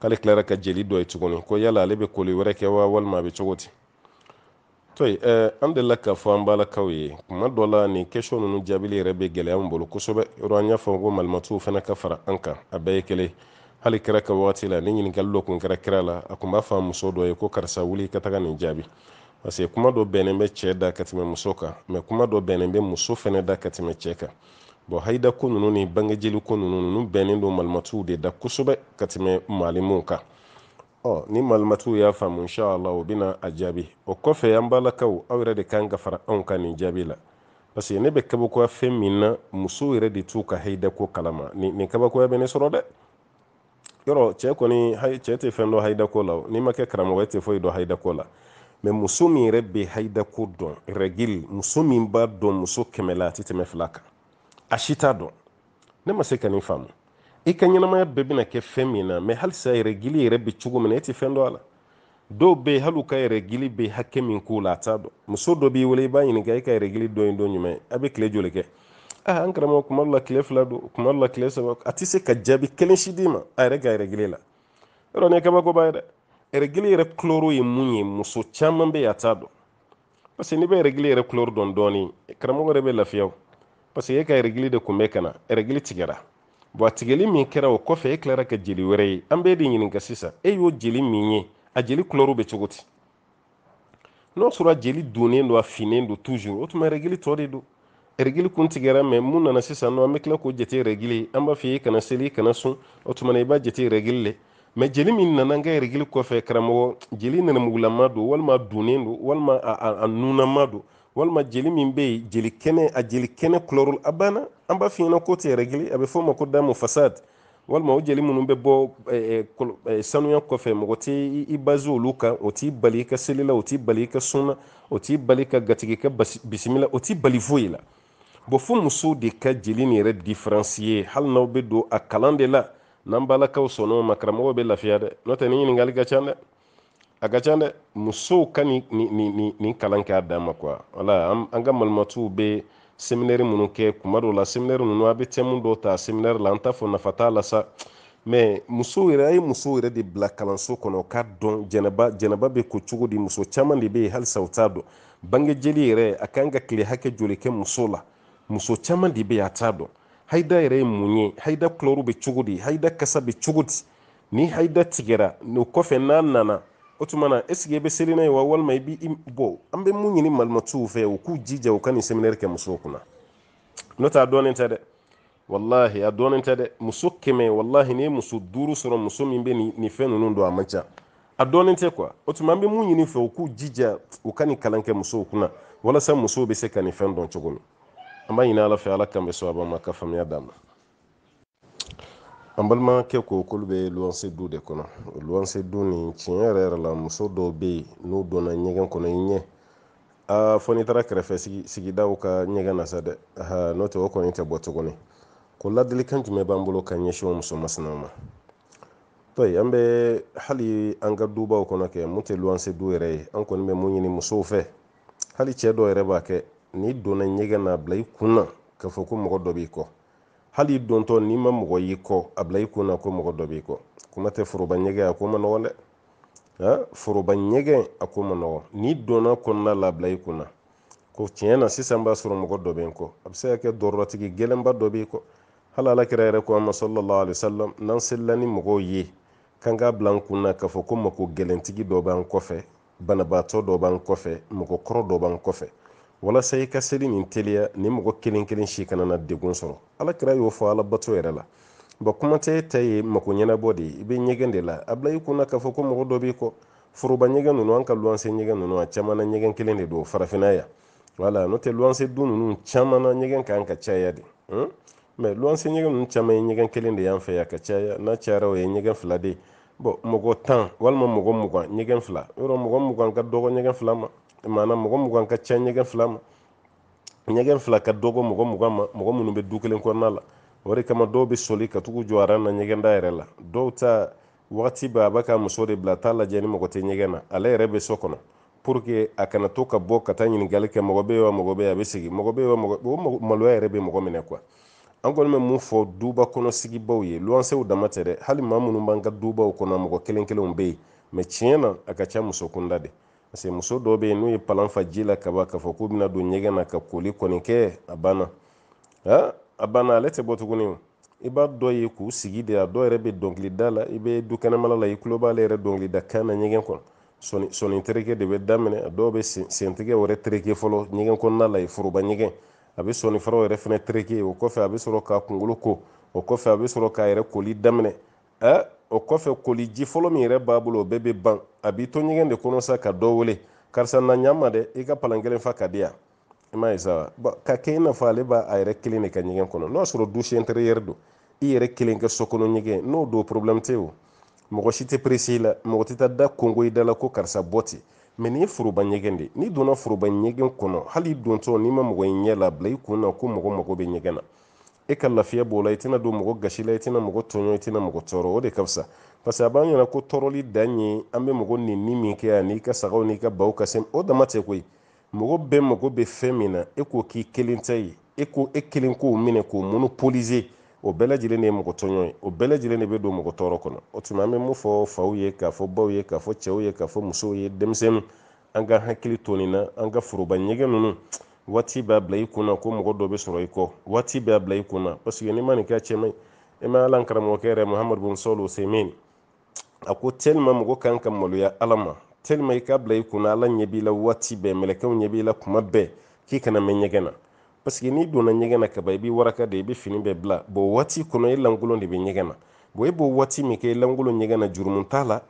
k'ale tilara ka jeli dɔ ye tuguni ko yala ale bɛ koli wɛrɛ kɛ wa walima a bɛ cogo di toyi eh, an delila k'a fɔ an balakaw ye kuma dɔ la nin kɛsɔn ninnu jaabili yɛrɛ bɛ gɛlɛya an bolo kosɛbɛ yɔrɔ an y'a fɔ ko malimatuw fana ka fara an kan a bɛɛ ye kelen hali kɛra ka wagati la ni ɲininkali dɔ kun kɛra kira la a kun b'a fɔ a muso dɔ ye ko karisa wuli ka taga nin jaabi parce que kuma dɔ bɛnnen bɛ cɛ da ka tɛmɛ muso kan mɛ kuma dɔ bɛnnen bɛ muso fɛnɛ da ka tɛmɛ cɛ kan bɔn hayida ko ninnu ni bangejeli ko ninnu ninnu bɛnnen don malimatuw de da kosɛbɛ ka tɛmɛ malimuw kan ɔ ni malimatuw y'a faamu insha o bɛna a jaabi o kɔfɛ an balakaw aw yɛrɛ de kan ka fara anw kan nin jaabi la parce que ne bɛ kabakoya fɛn min na musow yɛrɛ de t'u ka hayida ko kalama nin nin kabakoya bɛ ne sɔrɔ dɛ yɔrɔ cɛ kɔni cɛ tɛ fɛn dɔ hayida ko la n'i ma karamɔgɔ ye e tɛ foyi dɔn hayida ko la muso min yɛrɛ bɛ haida ko dɔn rɛgili muso min b'a dɔn muso kɛmɛ la a tɛ tɛmɛ fila kan a si t'a dɔn ne ma se ka nin faamu i ka ɲɛnamaya bɛɛ bɛna kɛ fɛn min na mɛ halisa yɛrɛ gili yɛrɛ bɛ cogo min na e tɛ fɛn dɔ a la dɔw be yen hali u ka yɛrɛ gili hakɛ min k'o la a t'a dɔn muso dɔ b'i wele i b'a ɲininka e ka regili gili dɔ ye don jumɛn a bɛ tile joli kɛ ah an karamɔgɔ kuma dɔ la tile fila don kuma dɔ la tile saba a tɛ se ka jaabi kelen si d'i ma a yɛrɛ ka yɛrɛ la yɔrɔ nin ye kabako ba ye dɛ ɛrɛgele yɛrɛ kuloro ye mun ye muso caman bɛ yen dɔn parce que n'i bɛ ɛrɛgele yɛrɛ kuloro dɔn dɔɔni karamɔgɔ yɛrɛ bɛ lafiya parce que e ka ɛrɛgele de tun bɛ ka na ɛrɛgele tigɛra tigɛli min kɛra o kɔfɛ e tilara ka jeli wɛrɛ ye an b'e de ɲininka sisan e y'o jeli min ye a jeli kuloro bɛ cogo di n'o sɔrɔ a jeli donnen don a finnen don toujours o tuma ɛrɛgele tɔ de don ɛrɛgili kun tigɛra mɛ mun nana sisan nɔ an bɛ tila k'o jate ɛrɛgili an b'a f'i ye kana seli kana sun o tuma na i b'a jate ɛrɛgili le mɛ jeli min nana n ka yɛrɛgili kɔfɛ karamɔgɔ jeli nɛnɛmugulama don walima donnen don walima a nunama don walima jeli min bɛ yen jeli kɛnɛ a jeli kɛnɛ kulɔrɔ a banna an b'a f'i ko tɛ yɛrɛgili a bɛ fɔ ma ko damu fasad walima o jeli minnu bɛ bɔ e, e, e, sanuya kɔfɛ mɔgɔ tɛ i baze olu kan o t'i bali i ka seli o t'i bali i ka sun o t'i bali ka gatigi ka bisimila o t'i bali foyi la bɔn fo musow de ka jeli nin yɛrɛ diferansiye hali n'aw bɛ don a kalan de la n'an balakaw sɔnn'o ma karamɔgɔw bɛ lafiya dɛ n'o tɛ ni ɲininkali ka can dɛ a ka can dɛ musow ka nin nin kalan kɛ a dan ma kuwa wala an ka malumatuw bɛ seminɛri minnu kɛ kuma dɔw la seminɛri ninnu a bɛ tɛmu dɔw ta seminɛri la an t'a fɔ nafa t'a la sa mɛ musow yɛrɛ a ye musow yɛrɛ de bila kalanso kɔnɔ k'a dɔn jɛnɛba jɛnɛba bɛ ko cogo di muso caman de bɛ yen halisa u t'a dɔn bange jeli yɛrɛ a kan ka tile hakɛ joli kɛ muso la muso caman de bɛ yen a t'a dɔn haida yɛrɛ ye mun ye haida kulɔru bɛ cogo di haida kasa bɛ cogo di ni haida tigɛra o kɔfɛ n'a nana o tuma na esike i bɛ seli ye wa walima i b'i bɔ an bɛ mun ɲini malimatuw fɛ u k'u jija u ka nin seminɛri kɛ musow kunna n'o tɛ a dɔɔnin tɛ dɛ wallahi a dɔɔnin tɛ dɛ muso kɛmɛ wallahi ni ye muso duuru sɔrɔ muso min bɛ ni fɛn ninnu don a man ca a dɔɔnin tɛ kuwa o tuma an bɛ mun ɲini fɛ u k'u jija u ka nin kalan kɛ musow kunna walasa musow bɛ se ka nin fɛn dɔn cogo min An b'a ɲini ala fɛ ala kan bɛ sɔn ma ka faamuya d'a ma an balimakɛ ko k'olu bɛ luwanse du de kɔnɔ o luwanse du ni tiɲɛ yɛrɛ yɛrɛ la muso dɔw bɛ yen n'u donna ɲɛgɛn kɔnɔ i ɲɛ aa fɔ n'i taara kɛrɛfɛ sigidaw ka ɲɛgɛn na sa dɛ aha n'o tɛ o kɔni tɛ bɔ tuguni ko ladilikan jumɛn b'an bolo ka ɲɛsin o muso masinaw ma bayi an bɛ hali an ka dubaw kɔnɔ kɛ mun tɛ luwanse du yɛrɛ ye an kɔni bɛ mun ɲini musow fɛ hali cɛ dɔw yɛrɛ b'a kɛ n'i donna ɲɛgɛn na a bila i kun na k'a fɔ ko mɔgɔ dɔ b'i kɔ hali i dontɔ n'i ma mɔgɔ y'i kɔ a bila i kun na ko mɔgɔ dɔ b'i kɔ kuma tɛ foroba ɲɛgɛn a ko ma nɔgɔn dɛ foroba ɲɛgɛn a ko ma nɔgɔn n'i donna kɔnɔna la a bila i kun na ko tiɲɛ na sisan b'a sɔrɔ mɔgɔ dɔ bɛ n kɔ a bɛ se ka kɛ dɔrɔtigi gɛlɛnba dɔ b'i kɔ hali alakira yɛrɛ ko an ma sallallahu alaihi wasallam n'an selila ni mɔgɔw ye kan k'a bila n kun na k'a fɔ ko mako gɛlɛntigi dɔ b'an kɔfɛ banabaatɔ dɔ b'an kɔfɛ mɔgɔ kɔrɔ dɔ b'an kɔfɛ walasa i ka seli nin teliya ni mɔgɔ kelen kelen si kana na degun sɔrɔ alakira y'o fɔ alabato yɛrɛ la bɔn kuma tɛ ta ye mako ɲɛnabɔ de i bɛ ɲɛgɛn de la a bila i kunna k'a fɔ ko mɔgɔ dɔ b'i kɔ foroba ɲɛgɛn ninnu an ka luwanse ɲɛgɛn ninnu a caman na ɲɛgɛn kelen de don farafinna yan wala n'o tɛ luwanse du ninnu caman na ɲɛgɛn kan ka caya de mɛ luwanse ɲɛgɛn ninnu caman ye ɲɛgɛn kelen de y'an fɛ yan ka caya n'a cayara o ye ɲɛgɛn fila de bɔn mɔgɔ tan walima mɔgɔ mugan ɲɛgɛn fila yɔrɔ mɔgɔ mugan ka dɔgɔ ɲɛgɛn fila ma maanaam mɔgɔ mugan ka ca ɲɛgɛn flam ma ɲɛgɛn fila ka dɔgɔ mɔgɔ mugan ma mɔgɔ minnu be du kelen kɔnɔna la o kama do be soli ka tugu jɔ na ɲɛgɛn da yɛrɛ la do ta wati bɛɛ b'a ka muso de bila a t'a lajɛ ni mɔgɔ tɛ ɲɛgɛn na ale yɛrɛ bɛ so kɔnɔ pour que a kana to ka bɔ ka taa ɲininkali kɛ mɔgɔ bɛ yen wa mɔgɔ bɛ yen a bɛ sigi mɔgɔ bɛ yen wa mɔgɔ o maloya yɛrɛ bɛ mɔgɔ minɛ an kɔni bɛ mun fɔ duba kɔnɔ sigibaw ye luwansew dama tɛ dɛ hali maa minnu b'an ka dubaw kɔnɔ mɔgɔ kelen kelenw bɛ yen mɛ tiɲɛ na a ka ca muso kunda de parce muso dɔ bɛ n'u ye palan fa ji la kaba k'a fɔ k'u bɛna don ɲɛgɛn na ka koli kɔni kɛ a banna ha a banna ale tɛ bɔ tuguni i b'a dɔ ye k'u sigi de a dɔw yɛrɛ be dɔnkilida la i bɛ dukɛnɛmala la i tulo b'ale yɛrɛ dɔnkilida kan na ɲɛgɛn kɔnɔ sɔni sɔni tereke de bɛ daminɛ a dɔw bɛ sentigɛ wɛrɛ tereke fɔlɔ ɲɛgɛn kɔnɔna la ye foroba ɲɛgɛn a bɛ sɔni faraw yɛrɛ fɛnɛ tereke o kɔfɛ a bɛ sɔrɔ k'a kunkolo ko o kɔfɛ a bɛ sɔrɔ k'a yɛrɛ koli daminɛ o kɔfɛ koliji fɔlɔ min yɛrɛ b'a bolo o bɛɛ bɛ ban a b'i to ɲɛgɛn de kɔnɔ sa ka dɔ wele karisa na ɲama dɛ i ka palan kelen fa ka di yan i m'a ye sa wa ka kɛ i n'a fɔ ale b'a a yɛrɛ kelen de ka ɲɛgɛn kɔnɔ n'o y'a sɔrɔ douche intérieure don i yɛrɛ kelen kɛ so kɔnɔ ɲɛgɛn n'o don problème tɛ o mɔgɔ si tɛ pressé i la mɔgɔ tɛ taa da konko i da la ko karisa bɔ ten mɛ nin ye foroba ɲɛgɛn de n'i donna foroba ɲɛgɛn kɔnɔ hali dontɔ n'i ma mɔgɔ i ɲɛ labila i kun na ko mɔgɔ mago bɛ ɲɛgɛn na e ka lafiya b'o la i tɛna don mɔgɔ gasi la i mɔgɔ tɔɲɔ i mɔgɔ tɔɔrɔ o de ka fisa parce que a b'an ɲɛna ko tɔɔrɔli dan ye an bɛ mɔgɔ neni min kɛ yan n'i ka sagaw n'i ka baw ka se o dama tɛ koyi mɔgɔ bɛɛ mago bɛ fɛn min na e ko k'i kelen ta ye e ko e kelen k'o minɛ k'o monopolize o bɛɛ lajɛlen de ye mɔgɔ tɔɲɔ ye o bɛɛ lajɛlen de bɛ don mɔgɔ tɔɔrɔ kɔnɔ o tuma an bɛ mun fɔ faw ye k'a fɔ baw ye k'a fɔ cɛw ye k'a fɔ musow ye denmisɛnninw an ka hakili to nin na an ka foroba ɲɛgɛn ninnu waati b'a bila i kunna ko mɔgɔ dɔ bɛ sɔrɔ i kɔ waati b'a bila i kunna paseke n'i ma nin kɛ cɛman i ma ala karamɔgɔkɛ yɛrɛ muhamadu bin sɔl usaimin a ko telima mɔgɔ kan ka maloya ala ma telima i k'a bila i kunna ala ɲɛ b'i la waati bɛɛ mɛlɛkɛw ɲɛ b'i la kuma bɛɛ k'i kana mɛn ɲɛgɛn na paseke n'i donna ɲɛgɛn na kaban i b'i waraka de i bɛ fini bɛɛ bila bɔn waati kɔnɔ i lankolon de bɛ ɲɛgɛn na bon e b'o waati min kɛ i lankolon ɲɛgɛn na jurumu t'a la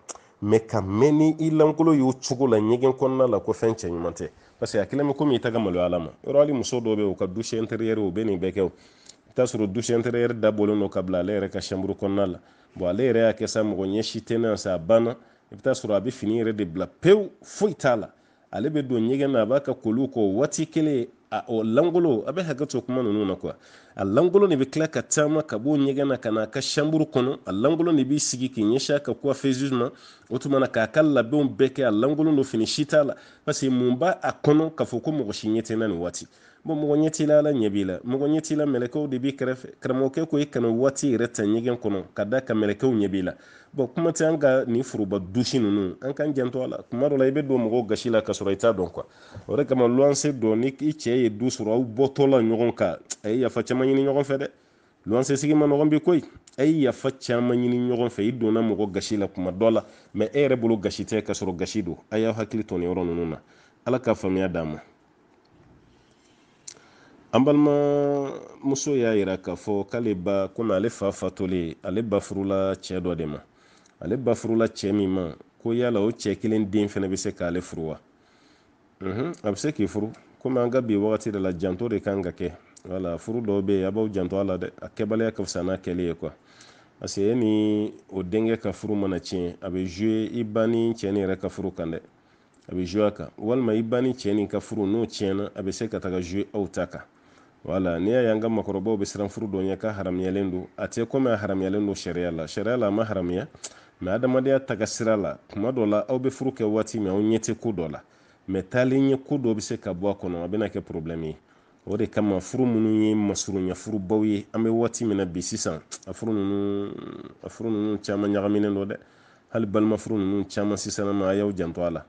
mɛ ka mɛn ni i lankolon y'o cogo la ɲɛgɛn kɔnɔna la ko fɛn cɛ ɲuman tɛ parce que komi i ta ka la ma yɔrɔ hali muso dɔ be o ka du intérieur o be ni bɛɛ kɛ o i bɛ t'a sɔrɔ du intérieur dabɔlen don ka bila ale yɛrɛ ka chambre kɔnɔna la bon ale yɛrɛ y'a kɛ sa mɔgɔ ɲɛ si sa a banna i bɛ t'a sɔrɔ a be fini yɛrɛ de bila pewu foyi t'a la ale be don ɲɛgɛn na a b'a ka koliw kɔ waati kelen a o langolo a be hakɛ kuma nunu na kuwa a langolo de be kila ka taama ka b'o ɲɛgɛn na ka n'a ka shanburu kɔnɔ a langolo de b'i sigi k'i ɲɛsin a ka coiffeuse ma o tuma na k'a ka labɛnw bɛɛ kɛ a langolo lo fini si la parce mun b'a a kɔnɔ k'a fɔ ko mɔgɔ si ɲɛ tɛ na nin waati bon mɔgɔ ɲɛ t'i la ala ɲɛ b'i la mɔgɔ ɲɛ t'i mɛlɛkɛw de b'i kɛrɛfɛ karamɔgɔkɛ ko i kana waati yɛrɛ ta ɲɛgɛn kɔnɔ ka da ka mɛlɛkɛw ɲɛ b'i la bon kuma tɛ an ka nin foroba dusi ninnu an k'an janto a la kuma dɔ la i bɛ don mɔgɔw gasi la ka sɔrɔ i t'a dɔn kuwa o de kama luwanse dɔn ni i cɛ ye du sɔrɔ aw bɔtɔla ɲɔgɔn kan a ye yafa caman ɲini ɲɔgɔn fɛ dɛ luwanse sigi ma nɔgɔn bi koyi a ye yafa caman ɲini ɲɔgɔn fɛ i donna mɔgɔ gasi la kuma dɔ la mɛ e yɛrɛ bolo gasi tɛ ka sɔrɔ gasi don a y'aw hakili to nin yɔrɔ ninnu na ala ka faamuya d'an ma an balima muso y'a yira k'a fɔ k'ale ba komi ale fa fatolen ale ba furula cɛ dɔ de ma ale ba furula cɛ min ma ko yala o cɛ kelen den fɛnɛ bɛ se k'ale furu wa a bɛ se k'i furu komi an ka bi wagati de la janto de kan ka kɛ wala furu dɔw bɛ yen a b'aw janto a la dɛ a kɛbaliya ka fisa n'a kɛli ye kuwa parce que e ni o denkɛ ka furu mana tiɲɛ a bɛ zuwe i ba ni cɛ nin yɛrɛ ka furu kan dɛ a bɛ zuwe a kan walima i ba ni cɛ nin ka furu n'o tiɲɛna a bɛ se ka taga zuwe aw ta kan wala n'i y'a yanga an ka siran furu dɔ ɲɛ ka haramuyalen lendo ate ko ma a ya lendo sharia la sharia la a ma haramuya mɛ adamadenya taga sira la kuma dɔ la aw be furu kɛ waati min aw ku tɛ la mɛ taalen ɲɛ dɔ se ka bo a kɔnɔ a bɛna kɛ problème o de kama furu minnu ye masuru furubaw furu an ame wati mina bi sisan afuru furu afuru a chama nyaga minen do de dɛ hali balima nunu chama sisan ma y'aw jantwala a la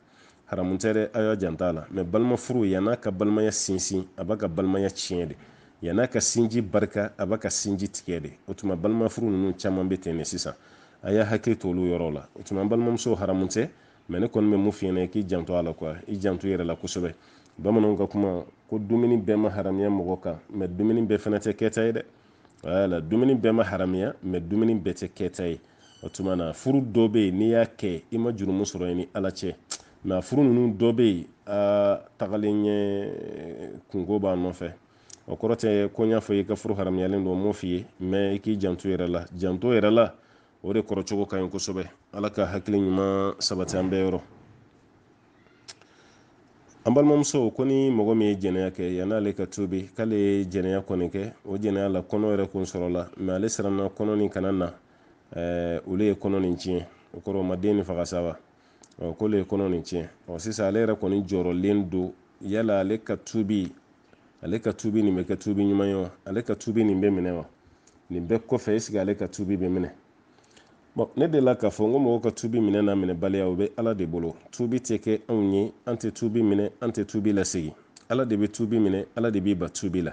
haramu tɛ dɛ a y'a janta la mɛ balima furu yan'a ka balimaya sinsin a b'a ka balimaya tiɲɛ de yann'a ka sinji barika a b'a ka sinji tigɛ de o tuma balima furu ninnu caman bɛ ten de sisan a y'a hakili to olu yɔrɔ la o tuma balimamuso haramu tɛ mɛ ne kɔni bɛ mun f'i ɲɛna i k'i janto a la quoi i janto i yɛrɛ la kosɛbɛ bamananw ka kuma ko dumuni bɛɛ ma haramiya mɔgɔ kan mɛ dumuni bɛɛ fana tɛ kɛta ye dɛ wala dumuni bɛɛ ma haramiya mɛ dumuni bɛɛ tɛ kɛta ye o tuma na furu dɔ bɛ yen n'i y'a kɛ i ma jurumu sɔrɔ i ni ala cɛ a furu ninnu dɔ bɛ yen aa ɲɛ kungo b'a nɔfɛ o kɔrɔ tɛ ko n y'a fɔ i ka furu haramuyalen don m'o f'i mɛ i k'i janto yɛrɛ la janto yɛrɛ la o euh, de kɔrɔcogo ka ɲi kosɛbɛ ala ka hakili ɲuman sabati an bɛɛ yɔrɔ an balimamuso ko ni mɔgɔ min ye jɛnɛya kɛ yann'ale ka tuubi k'ale ye jɛnɛya kɔni kɛ o jɛnɛya la kɔnɔ yɛrɛ kun sɔrɔla mɛ ale siranna kɔnɔ kana na olu ye kɔnɔ nin tiɲɛ o kɔrɔ o ma den wa o ye kɔnɔ ni tiɲɛ sisan ale yɛrɛ kɔni jɔrɔlen don yala ale ka tubi ale ka tubi nin bɛ kɛ tubi ɲuman ye wa ale ka tubi nin bɛ minɛ wa nin bɛɛ kɔfɛ esike ale ka tubi bɛ minɛ ne de la k'a fɔ n ko mɔgɔ ka tubi minɛ n'a minɛbaliya o bɛ ala de bolo tubi tɛ kɛ anw ye an tɛ tubi minɛ an tɛ tubi lasegin ala de bɛ tubi minɛ ala de b'i ba tubi la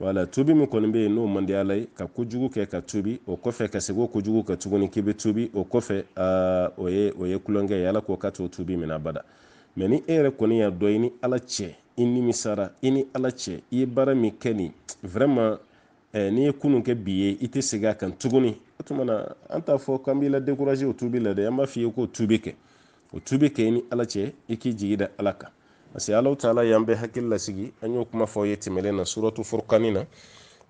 wala tubi min kɔni bɛ yen n'o man di ala ye ka kojugu kɛ ka tubi o kɔfɛ ka segin o kojugu ka tuguni k'i bɛ tubi o kɔfɛ o ye o ye kulonkɛ ye ala k'o ka t'o tubi minɛ bada mɛ ni e yɛrɛ kɔni y'a dɔ i ni ala cɛ i nimisara i ni ala cɛ i ye baara min kɛ nin vraiment eh, n'i ye kunun kɛ bi ye i tɛ segin a kan tuguni o tuma na an t'a fɔ k'an b'i la décourager o tubi la dɛ an b'a f'i ye ko tubi kɛ o tubi kɛ i ni ala cɛ i k'i jigi da ala kan أسي الله تعالى ينبه حق الله سيجي أن يكما فويتم لنا سورة فرقاننا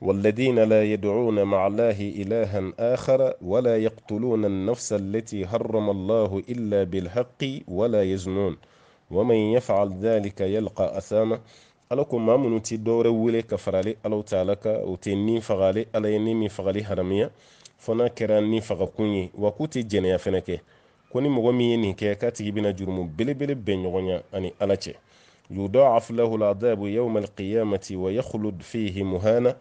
والذين لا يدعون مع الله إلها آخر ولا يقتلون النفس التي هرم الله إلا بالحق ولا يزنون ومن يفعل ذلك يلقى أثاما ألكم ما منوتي دور ولي كفرالي الله تعالى وتيني فغالي ألا ينيمي فغالي هرمية فنا كراني فغكوني وكوتي جنيا فنكيه ko ni mɔgɔ min ye nin kɛ k'a tigi bena jurumu belebele bɛn ɲɔgɔn ani ala cɛ yudaf lahu ladabu yauma alqiyamati wa yakhlud fihi muhana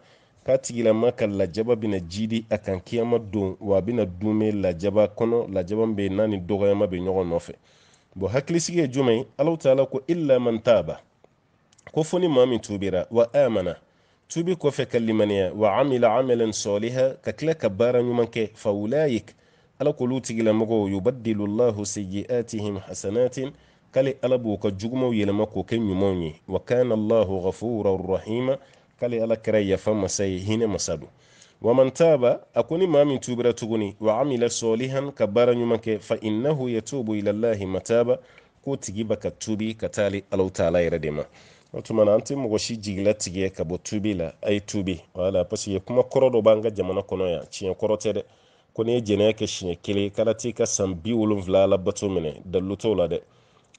k'a tigilama ka lajaba bɛna jidi a kan kiyama don wa a bɛna dume lajaba kɔnɔ lajaba bɛ n'a dɔgɔyama bɛ ɲɔgɔn nɔfɛ bon hakilisigi ye jumɛn ye alahu taala ko illa man taaba ko fo ni maa min tubira wa amana tubi kɔfɛ ka limaniya wa amila amalan saliha ka tila ka baara ɲuman kɛ fa ala k'olu tigilamɔgɔw yubadilu llahu seyiatihim hasanatin k'ale ala b'o ka jugumaw yɛlɛma k'o kɛ ɲumanw ye wa kana allahu ghafuran rahima k'ale ala kɛra yafa masa ye hinɛ masa don waman taba a ko ni maa min tubira tuguni wa amila solihan ka baara ɲuman kɛ fa innahu yatubu ila llahi mataba ko tigi ba ka tubi ka taali alaw taala yɛrɛ de ma o tuma na an tɛ mɔgɔ si jigila tigɛ ka bɔ tubi la a ye tubi wala paseke kuma kɔrɔ dɔ b'an ka jamana kɔnɔ yan tiɲɛ kɔrɔ tɛ dɛ ko n'i ye jɛnɛya kɛ siɲɛ kelen kana t'i ka san bi wolonfila la bato minɛ dalilu t'o la dɛ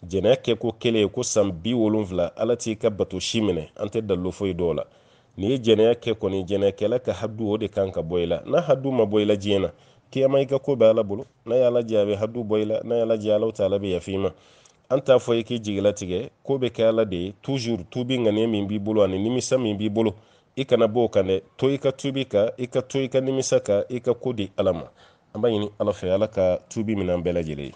jɛnɛya kɛ ko kelen ko san bi wolonfila ala t'i ka bato si minɛ an tɛ dalilu foyi dɔw la n'i ye jɛnɛya kɛ kɔni jɛnɛyakɛla ka hadu o de kan ka bɔ i la n'a hadu ma bɔ i la diɲɛ na kiyama i ka ko bɛ ala bolo n'a y'ala jɛ a bɛ hadu bɔ i la n'a y'ala jɛ alaw ta ala bɛ yafi ma an t'a fɔ i k'i jigilatigɛ ko bɛ kɛ ala de ye tuzur tubi ŋaniya min b'i bolo ani nimisa min b'i bolo i kana b'o kan dɛ to i ka tubi ka i ka to i ka nimisa ka i ka ko di ala ma an b'a ɲini ala fɛ ala ka tubi minɛ an bɛɛ lajɛlen ye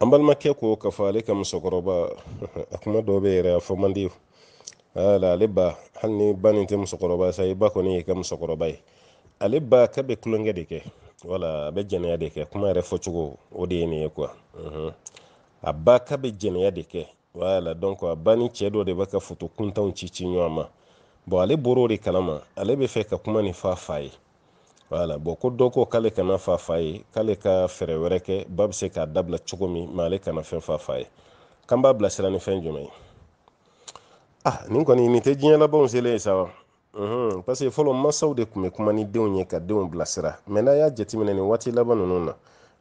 an balimakɛ ko k'a fɔ ale ka musokɔrɔba a kuma dɔw bɛ yɛrɛ a fɔ man di ala ale ba hali ni ba nin tɛ musokɔrɔba sa i ba kɔni y'i ka musokɔrɔba ye ale ba ka bɛ tulonkɛ de kɛ wala a bɛ jɛnɛya de kɛ kuma yɛrɛ fɔcogo o de ye nin ye kuwa mhm. a ba ka bɛ jɛnɛya de kɛ wala donc a euh, bani ni cɛɛ dɔ de bɛ ka foto kuntanw ci ci ɲɔgɔn ma bɔn ale bɔr'o de kalama ale be fɛ ka kuma ni fa fa ye wala bɔn ko dɔ ko k'ale kana fa fa ye k'ale ka fɛɛrɛ wɛrɛ kɛ ba bɛ se k'a dabila cogo min ma ale kana fɛn fa fa ye k'an b'a bilasira ni fɛn jumɛn ye ah nin kɔni nin tɛ diɲɛ labanw selen ye sa wa unhun parce que fɔlɔ masaw de tun bɛ kuma ni denw ye ka denw bilasira mɛ n'a y'a jateminɛ nin waati laban ninnu na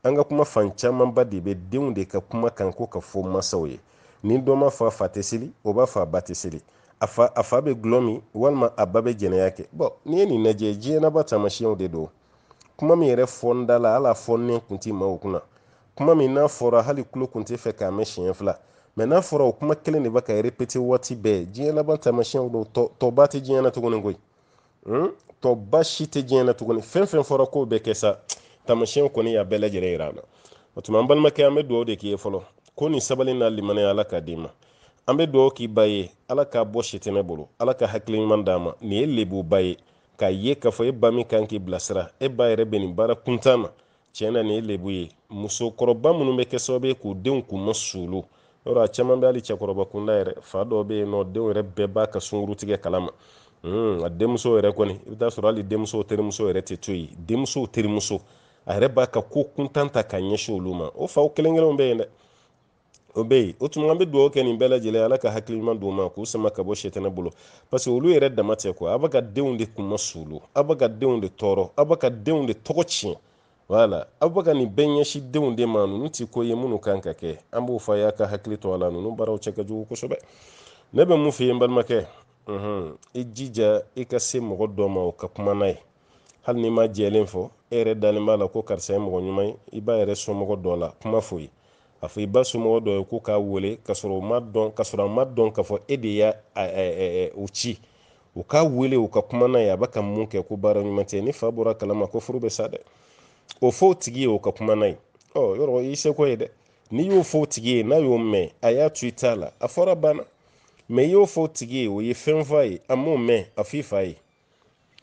an ka kuma fan camanba de bɛ denw de ka kuma kan ko ka fɔ masaw ye ni dɔ ma fa fa tɛ seli o b'a fa ba tɛ seli a fa a fa bɛ gulɔ min walima a ba bɛ jɛnɛya kɛ bɔn n'i ye nin lajɛ diɲɛnaba taamasiyɛnw de don kuma min yɛrɛ fɔ n da la hali a fɔ ne kun ti maaw kunna kuma min n'a fɔra hali tulo kun tɛ fɛ k'a mɛn siɲɛ fila mɛ n'a fɔra o kuma kelen de bɛ ka répété waati bɛɛ diɲɛ taamasiyɛnw don tɔ tɔba tɛ diɲɛ na tuguni koyi hmm? tɔba si tɛ diɲɛ na tuguni fɛn fɛn fɔra k'o bɛɛ kɛ sa taamasiyɛnw kɔni y'a bɛɛ lajɛlen yira a la o tuma an balimakɛ an bɛ dugawu de k'i ye fɔlɔ ko nin sabali n'a limaniyaya ala k'a d'i ma an bɛ dugawu k'i ba ye ala k'a bɔ sitinɛ bolo ala ka hakili ɲuman d'a ma nin ye lebu ba ye k'a ye k'a fɔ e ba min kan k'i bilasira e ba yɛrɛ bɛ nin baara kuntan na tiɲɛ na nin ye lebu ye musokɔrɔba minnu bɛ kɛ sababu ye k'u denw k'u ma sulu yɔrɔ a caman bɛ hali cɛkɔrɔba kunda yɛrɛ fa dɔw bɛ yen nɔ denw yɛrɛ bɛɛ b'a ka sunkurutigɛ kalama hmm, a denmuso yɛrɛ kɔni i bɛ taa sɔrɔ hali denmuso terimuso yɛrɛ tɛ to yen denmuso terimuso a yɛrɛ b'a ka ko kuntan ta k'a ɲɛsin olu ma o faw kelen kelenw bɛ yen dɛ o bɛ yen o tuma an bɛ dugawu kɛ nin bɛɛ lajɛlen ala ka hakili ɲuman d'u ma k'u sama ka bɔ sɛtɛnɛ bolo parce que olu yɛrɛ dama tɛ kuwa a b'a ka denw de kuma sulu a b'a ka denw de tɔɔrɔ a b'a ka denw de tɔgɔ tiɲɛ wala aw b'a ka nin bɛɛ ɲɛsin denw de ma ninnu tɛ ko ye minnu kan ka kɛ an b'o fɔ a y'a ka hakili to a mhm, la ninnu baaraw cɛ ka jugu kosɛbɛ ne bɛ mun f'i ye n balimakɛ i jija i ka se mɔgɔ dɔ ma o ka kuma n'a ye hali n'i ma jɛlen fɔ e yɛrɛ dalen b'a la ko karisa ye mɔgɔ ɲuman ye i b'a yɛrɛ somɔgɔ dɔ la kuma f'o ye a fɔ i ba somɔgɔ dɔ ye ko k'a wele k'a sɔrɔ u ma dɔn k'a sɔrɔ a ma dɔn k'a fɔ e de y'a u ci u k'a wele u ka kuma n'a ye a bɛ ka mun kɛ ko baara ɲuman tɛ ni fa bɔra kalama ko furu bɛ sa dɛ o fɔ o tigi ye o ka kuma n'a ye ɔ yɔrɔ i seko ye dɛ n'i y'o fɔ o tigi ye n'a y'o mɛn a y'a to i t'a la a fɔra banna mɛ i y'o fɔ o tigi ye o ye fɛn f'a ye a m'o mɛn a f'i fa ye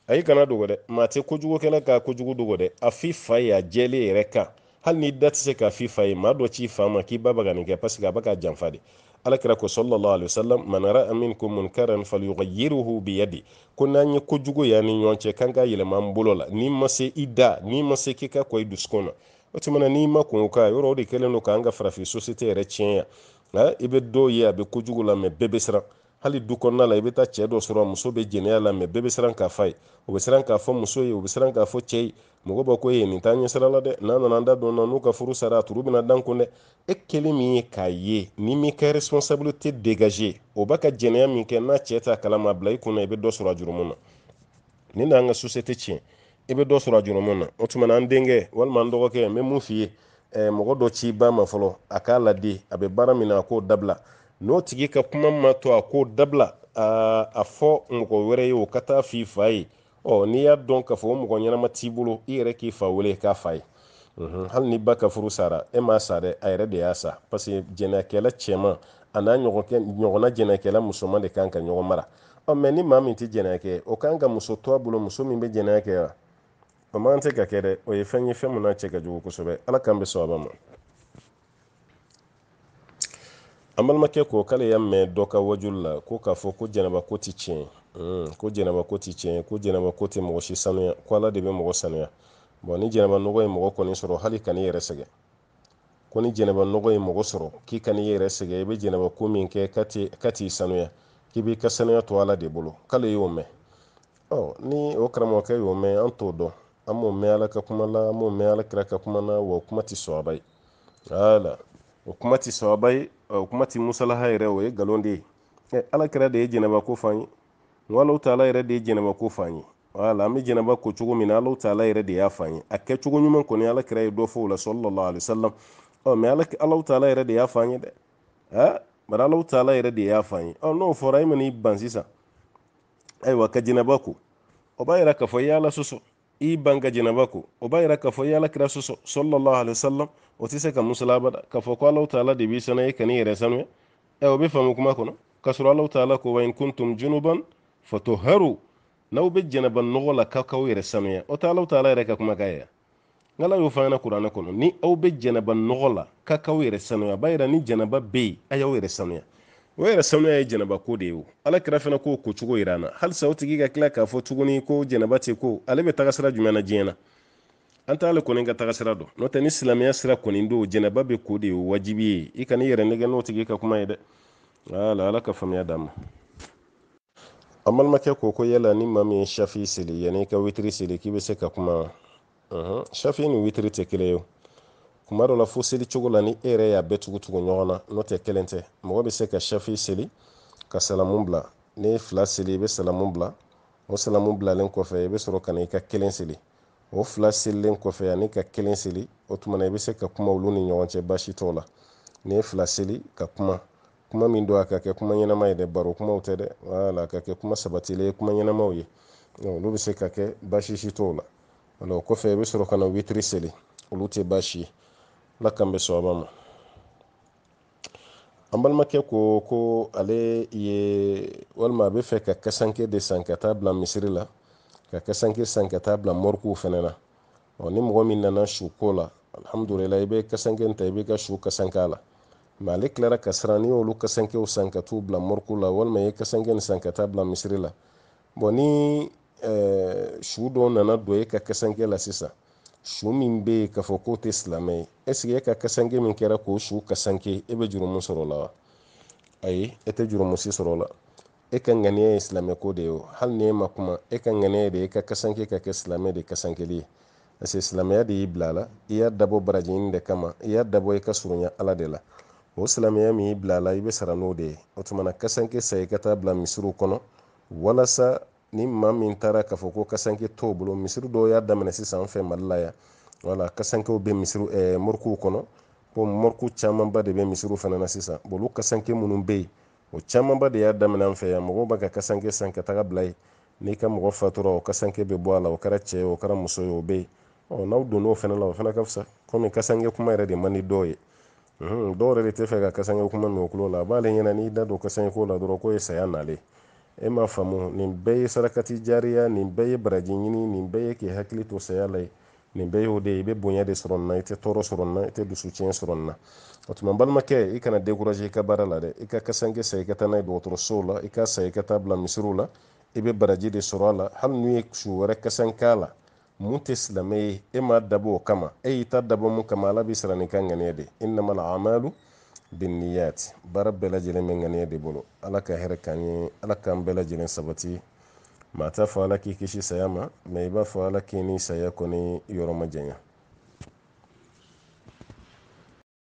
a y'i kana dogo dɛ maa tɛ kojugukɛla ka kojugu dogo dɛ a f'i fa ye a jɛlen yɛrɛ kan hali ni da tɛ se ka fi fa ye maa dɔ ci fa ma k'i ba ba nin kɛ paseke a ba ka janfa de alakira ko sallallahu alaihi wasallam man ra'a minkum munkaran falyughayyiruhu bi ko n'an ye kojugu y'an ni ɲɔgɔn cɛ kan ka yɛlɛma an bolo la n'i ma se i da n'i ma se k'i ka kɔ i dusukun na o tumana n'i ma kun o kan yɔrɔ o de kɛlen don k'an ka farafin société yɛrɛ tiɲɛ yan nka i bɛ dɔw ye a bɛ kojugu la mɛ bɛɛ bɛ siran hali du kɔnɔna la i bɛ taa cɛ dɔ sɔrɔ muso bɛ jɛnɛya la mɛ bɛɛ bɛ siran k'a fa ye o bɛ siran k'a fɔ muso ye o bɛ siran k'a fɔ cɛ ye mɔgɔ b'a ko e ye nin t'a ɲɛsira la dɛ n'a nana da don na n'u ka furu sara a turu bɛna dan kun dɛ e kelen min ye k'a ye ni min ka responsabilité dégagé o b'a ka jɛnɛya min kɛ n'a cɛ t'a kalama bila i kunna i bɛ dɔ sɔrɔ a jurumu na ni n'an ka société tiɲɛ i bɛ dɔ sɔrɔ a jurumu na o tuma an denkɛ walima an dɔgɔkɛ n bɛ mun f'i ye ɛɛ mɔgɔ dɔ ci ba ma fɔlɔ a k'a ladi a bɛ baara min na a k'o dabila n'o tigi ka kuma ma to a k'o dabila a fɔ mɔgɔ wɛrɛ ye o ka taa f'i fa ye ɔ n'i y'a dɔn k'a fɔ o mɔgɔ ɲɛnama t'i bolo i yɛrɛ k'i fa wele k'a fa ye hali ni ba ka furu sara e m'a sa dɛ a yɛrɛ de y'a sa parce que jɛnɛyakɛla cɛman a n'a ɲɔgɔnna jɛnɛyakɛla musoman de kan ka ɲɔgɔn mara ɔ mɛ ni maa min tɛ jɛnɛya kɛ o kan ka muso to a bolo muso min bɛ jɛnɛya kɛ wa o man tɛ ka kɛ dɛ o ye fɛn ye fɛn mun n'a cɛ ka jugu kosɛbɛ ala k'an bɛ sababa ma an balimakɛ ko k'ale y'a mɛn dɔ ka wajuli la ko k'a fɔ ko jɛnɛba ko tɛ tiɲɛ Hm, ko jɛnɛba ko ti tiɲɛ ko jɛnɛba ko tɛ mɔgɔ si sanuya ko ala de bɛ mɔgɔ sanuya bɔn ni jɛnɛba nɔgɔ ye mɔgɔ kɔni sɔrɔ hali ka n'i yɛrɛ sɛgɛn ko ni jɛnɛba nɔgɔ ye mɔgɔ sɔrɔ k'i ka n'i yɛrɛ sɛgɛn i bɛ jɛnɛba ko min kɛ ka t'i sanuya k'i b'i ka sanuya to ala de bolo k'ale y'o mɛn ɔ ni o karamɔgɔkɛ y'o mɛn an t'o dɔn an m'o mɛn ala ka kuma la an m'o mɛn ala kira ka kuma na wa o kuma ti ba ye wala o kuma ti ba ye ɔ o kuma ti musalaha yɛrɛ o ye nkalon de ye ɛ ala kira de ye jɛnɛba ko f'an ye N ko taala yɛrɛ de ye jɛnɛba ko f'an ye wala an bɛ jɛnɛba ko cogo min na Alahu taala yɛrɛ de y'a f'an ye a kɛcogo ɲuman kɔni alakira ye dɔ fɔ o la sɔlɔlɔhu alayhi wasalam ɔ mɛ Alahu taala yɛrɛ de y'a f'an ye dɛ ha bari Alahu taala yɛrɛ de y'a f'an ye ɔ n'o fɔra e man'i ban sisan ayiwa ka jɛnɛba ko o b'a yira k'a fɔ i ye Ala sɔsɔ i ban ka jɛnɛba ko o b'a yira k'a fɔ i ye alakira sɔsɔ sɔlɔlɔhu alayhi wasalam o tɛ se ka musala abada k'a fɔ ko Alahu taala de b'i saniya kan'i yɛrɛ sanuya ɛ o bɛ faamu kuma kɔnɔ k'a sɔrɔ Alahu taala ko wa in kuntum junuban fatoharu n'aw bɛ jɛnɛba nɔgɔ la k'aw yɛrɛ sanuya o t'ala o t'ala yɛrɛ ka kumakan ye ala y'o fɔ an ɲɛna kuranɛ kɔnɔ ni aw bɛ jɛnɛba nɔgɔ la k'a k'aw yɛrɛ sanuya b'a yira ni jɛnɛba bɛ yen a y'aw yɛrɛ sanuya o yɛrɛ sanuya ye jɛnɛba ko de ye o ala kira fana k'o ko cogo yira an na halisa o tigi ka tila k'a fɔ tuguni ko jɛnɛba tɛ ko ale bɛ taga sira jumɛn na diɲɛ na an t'ale kɔni ka taga sira dɔn n'o tɛ ni silamɛya sira kɔni don jɛnɛba bɛ ko de ye wajibi ye i kana i yɛrɛ nɛgɛ n'o tigi ka kuma ye dɛ ala ala ka faamuya d'a ma an balimakɛ ko ko yala ni ma min ye shafi seli yanni i ka witiri seli k'i bɛ se ka kuma wa shafi ni witiri tɛ kelen ye kuma dɔ la fo seli cogo la ni e yɛrɛ y'a bɛɛ tugu tugu ɲɔgɔn na n'o tɛ kelen tɛ mɔgɔ bɛ se ka shafi seli ka salamu bila ni fila seli i bɛ salamu bila o salamu bilalen kɔfɛ i bɛ sɔrɔ ka na i ka kelen seli o fila selilen kɔfɛ ani ka kelen seli o tuma na i bɛ se ka kuma olu ni ɲɔgɔn cɛ baasi t'o la n'i ye fila seli ka kuma kuma min do a ka kɛ kuma ɲɛnama ye dɛ baro kumaw tɛ dɛ wala a ka kɛ kuma sabatilen ye kuma ɲɛnamaw ye olu bɛ se ka kɛ baasi si t'o la wala o kɔfɛ i bɛ sɔrɔ ka na witiri seli olu tɛ baasi ye ala kan bɛ sɔn ma an balimakɛ ko ko ale ye walima a be fɛ ka kasanke de san ka taa bila misiri la ka kasanke san ka taa bila mɔrikuw fɛnɛ na ni mɔgɔ min nana su ko la alihamudulila i bɛ kasanke ta i b'i ka su kasanka la ma ale tilara ka siran ni y'olu kasankew san ka t'u bila moriku la walima ye kasanke ni sankata bila misiri la bɔn ni su dɔ nana don e ka kasanke la sisan su min bɛ yen k'a k'o tɛ silamɛ ye ɛseke e ka kasanke min kɛra k'o su kasanke e bɛ jurumu sɔrɔ la wa ayi e tɛ jurumusi sɔrɔ la e ka ŋaniya ye silamɛko de ye hali ni e ma kuma e ka ŋaniya de e ka kasanke ka kɛ silamɛ de kasankeli ye parce silamɛya de y'i bila la i y'a dabɔ baraji de kama i y'a dabɔ i ka surunya ala de la o silamɛya min i bilala i be sara n'o de ye o tumana kasanke sa i ka taa bila misiriw kɔnɔ walasa ni maa min taara k'a fɔ ko kasanke t'o bolo misiri dɔw y'a daminɛ sisan fɛ mali la yan wala kasankew bɛ misiri eh, morikuw kɔnɔ bon mɔriku camanba de bɛ misiriw fana na sisan olu kasanke minnu bɛ yen o camanba de y'a daminɛ an fɛ yan mɔgɔw b'a ka kasanke san ka taga bila yen n'i ka mɔgɔ fatura o kasanke bɛ bɔ a la o kɛra cɛ o kɛra muso ye o bɛ yen n'aw donn'o fana la o fana ka fisa komi kasanke kuma yɛrɛ de man dɔw ye dɔw yɛrɛ de tɛ fɛ ka kasange kuma mɛn o kulo la a b'ale ɲɛna n'i da don kasange ko la dɔrɔn k'o ye saya nalen e m'a faamu nin bɛɛ ye sarakati jariya nin bɛɛ ye baraji ɲini nin bɛɛ ye k'i hakili to saya la ye nin bɛɛ y'o de ye i bɛ bonya de sɔrɔ nin na i tɛ tɔɔrɔ sɔrɔ nin na i tɛ dusu tiɲɛ sɔrɔ nin na o tuma balimakɛ i kana décourager i ka baara la dɛ i ka kasange sa i ka taa n'a ye dɔgɔtɔrɔsow la i ka sa i ka taa bila misiriw la i bɛ baraji de sɔrɔ a la hali n'u ye su wɛrɛ kasan k'a la mun tɛ silamɛ ye e m'a dabo o kama e y'i ta dabo mun kama ala b'i sara ni ka ŋaniya de innama al'amalu binniyat baara bɛɛ lajɛlen bɛ ŋaniya de bolo ala ka hɛrɛ k'an ye ala k'an bɛɛ lajɛlen sabati maa t'a fɔ ala k'i kisi saya ma mɛ i b'a fɔ ala k'i ni saya kɔni yɔrɔ ma janya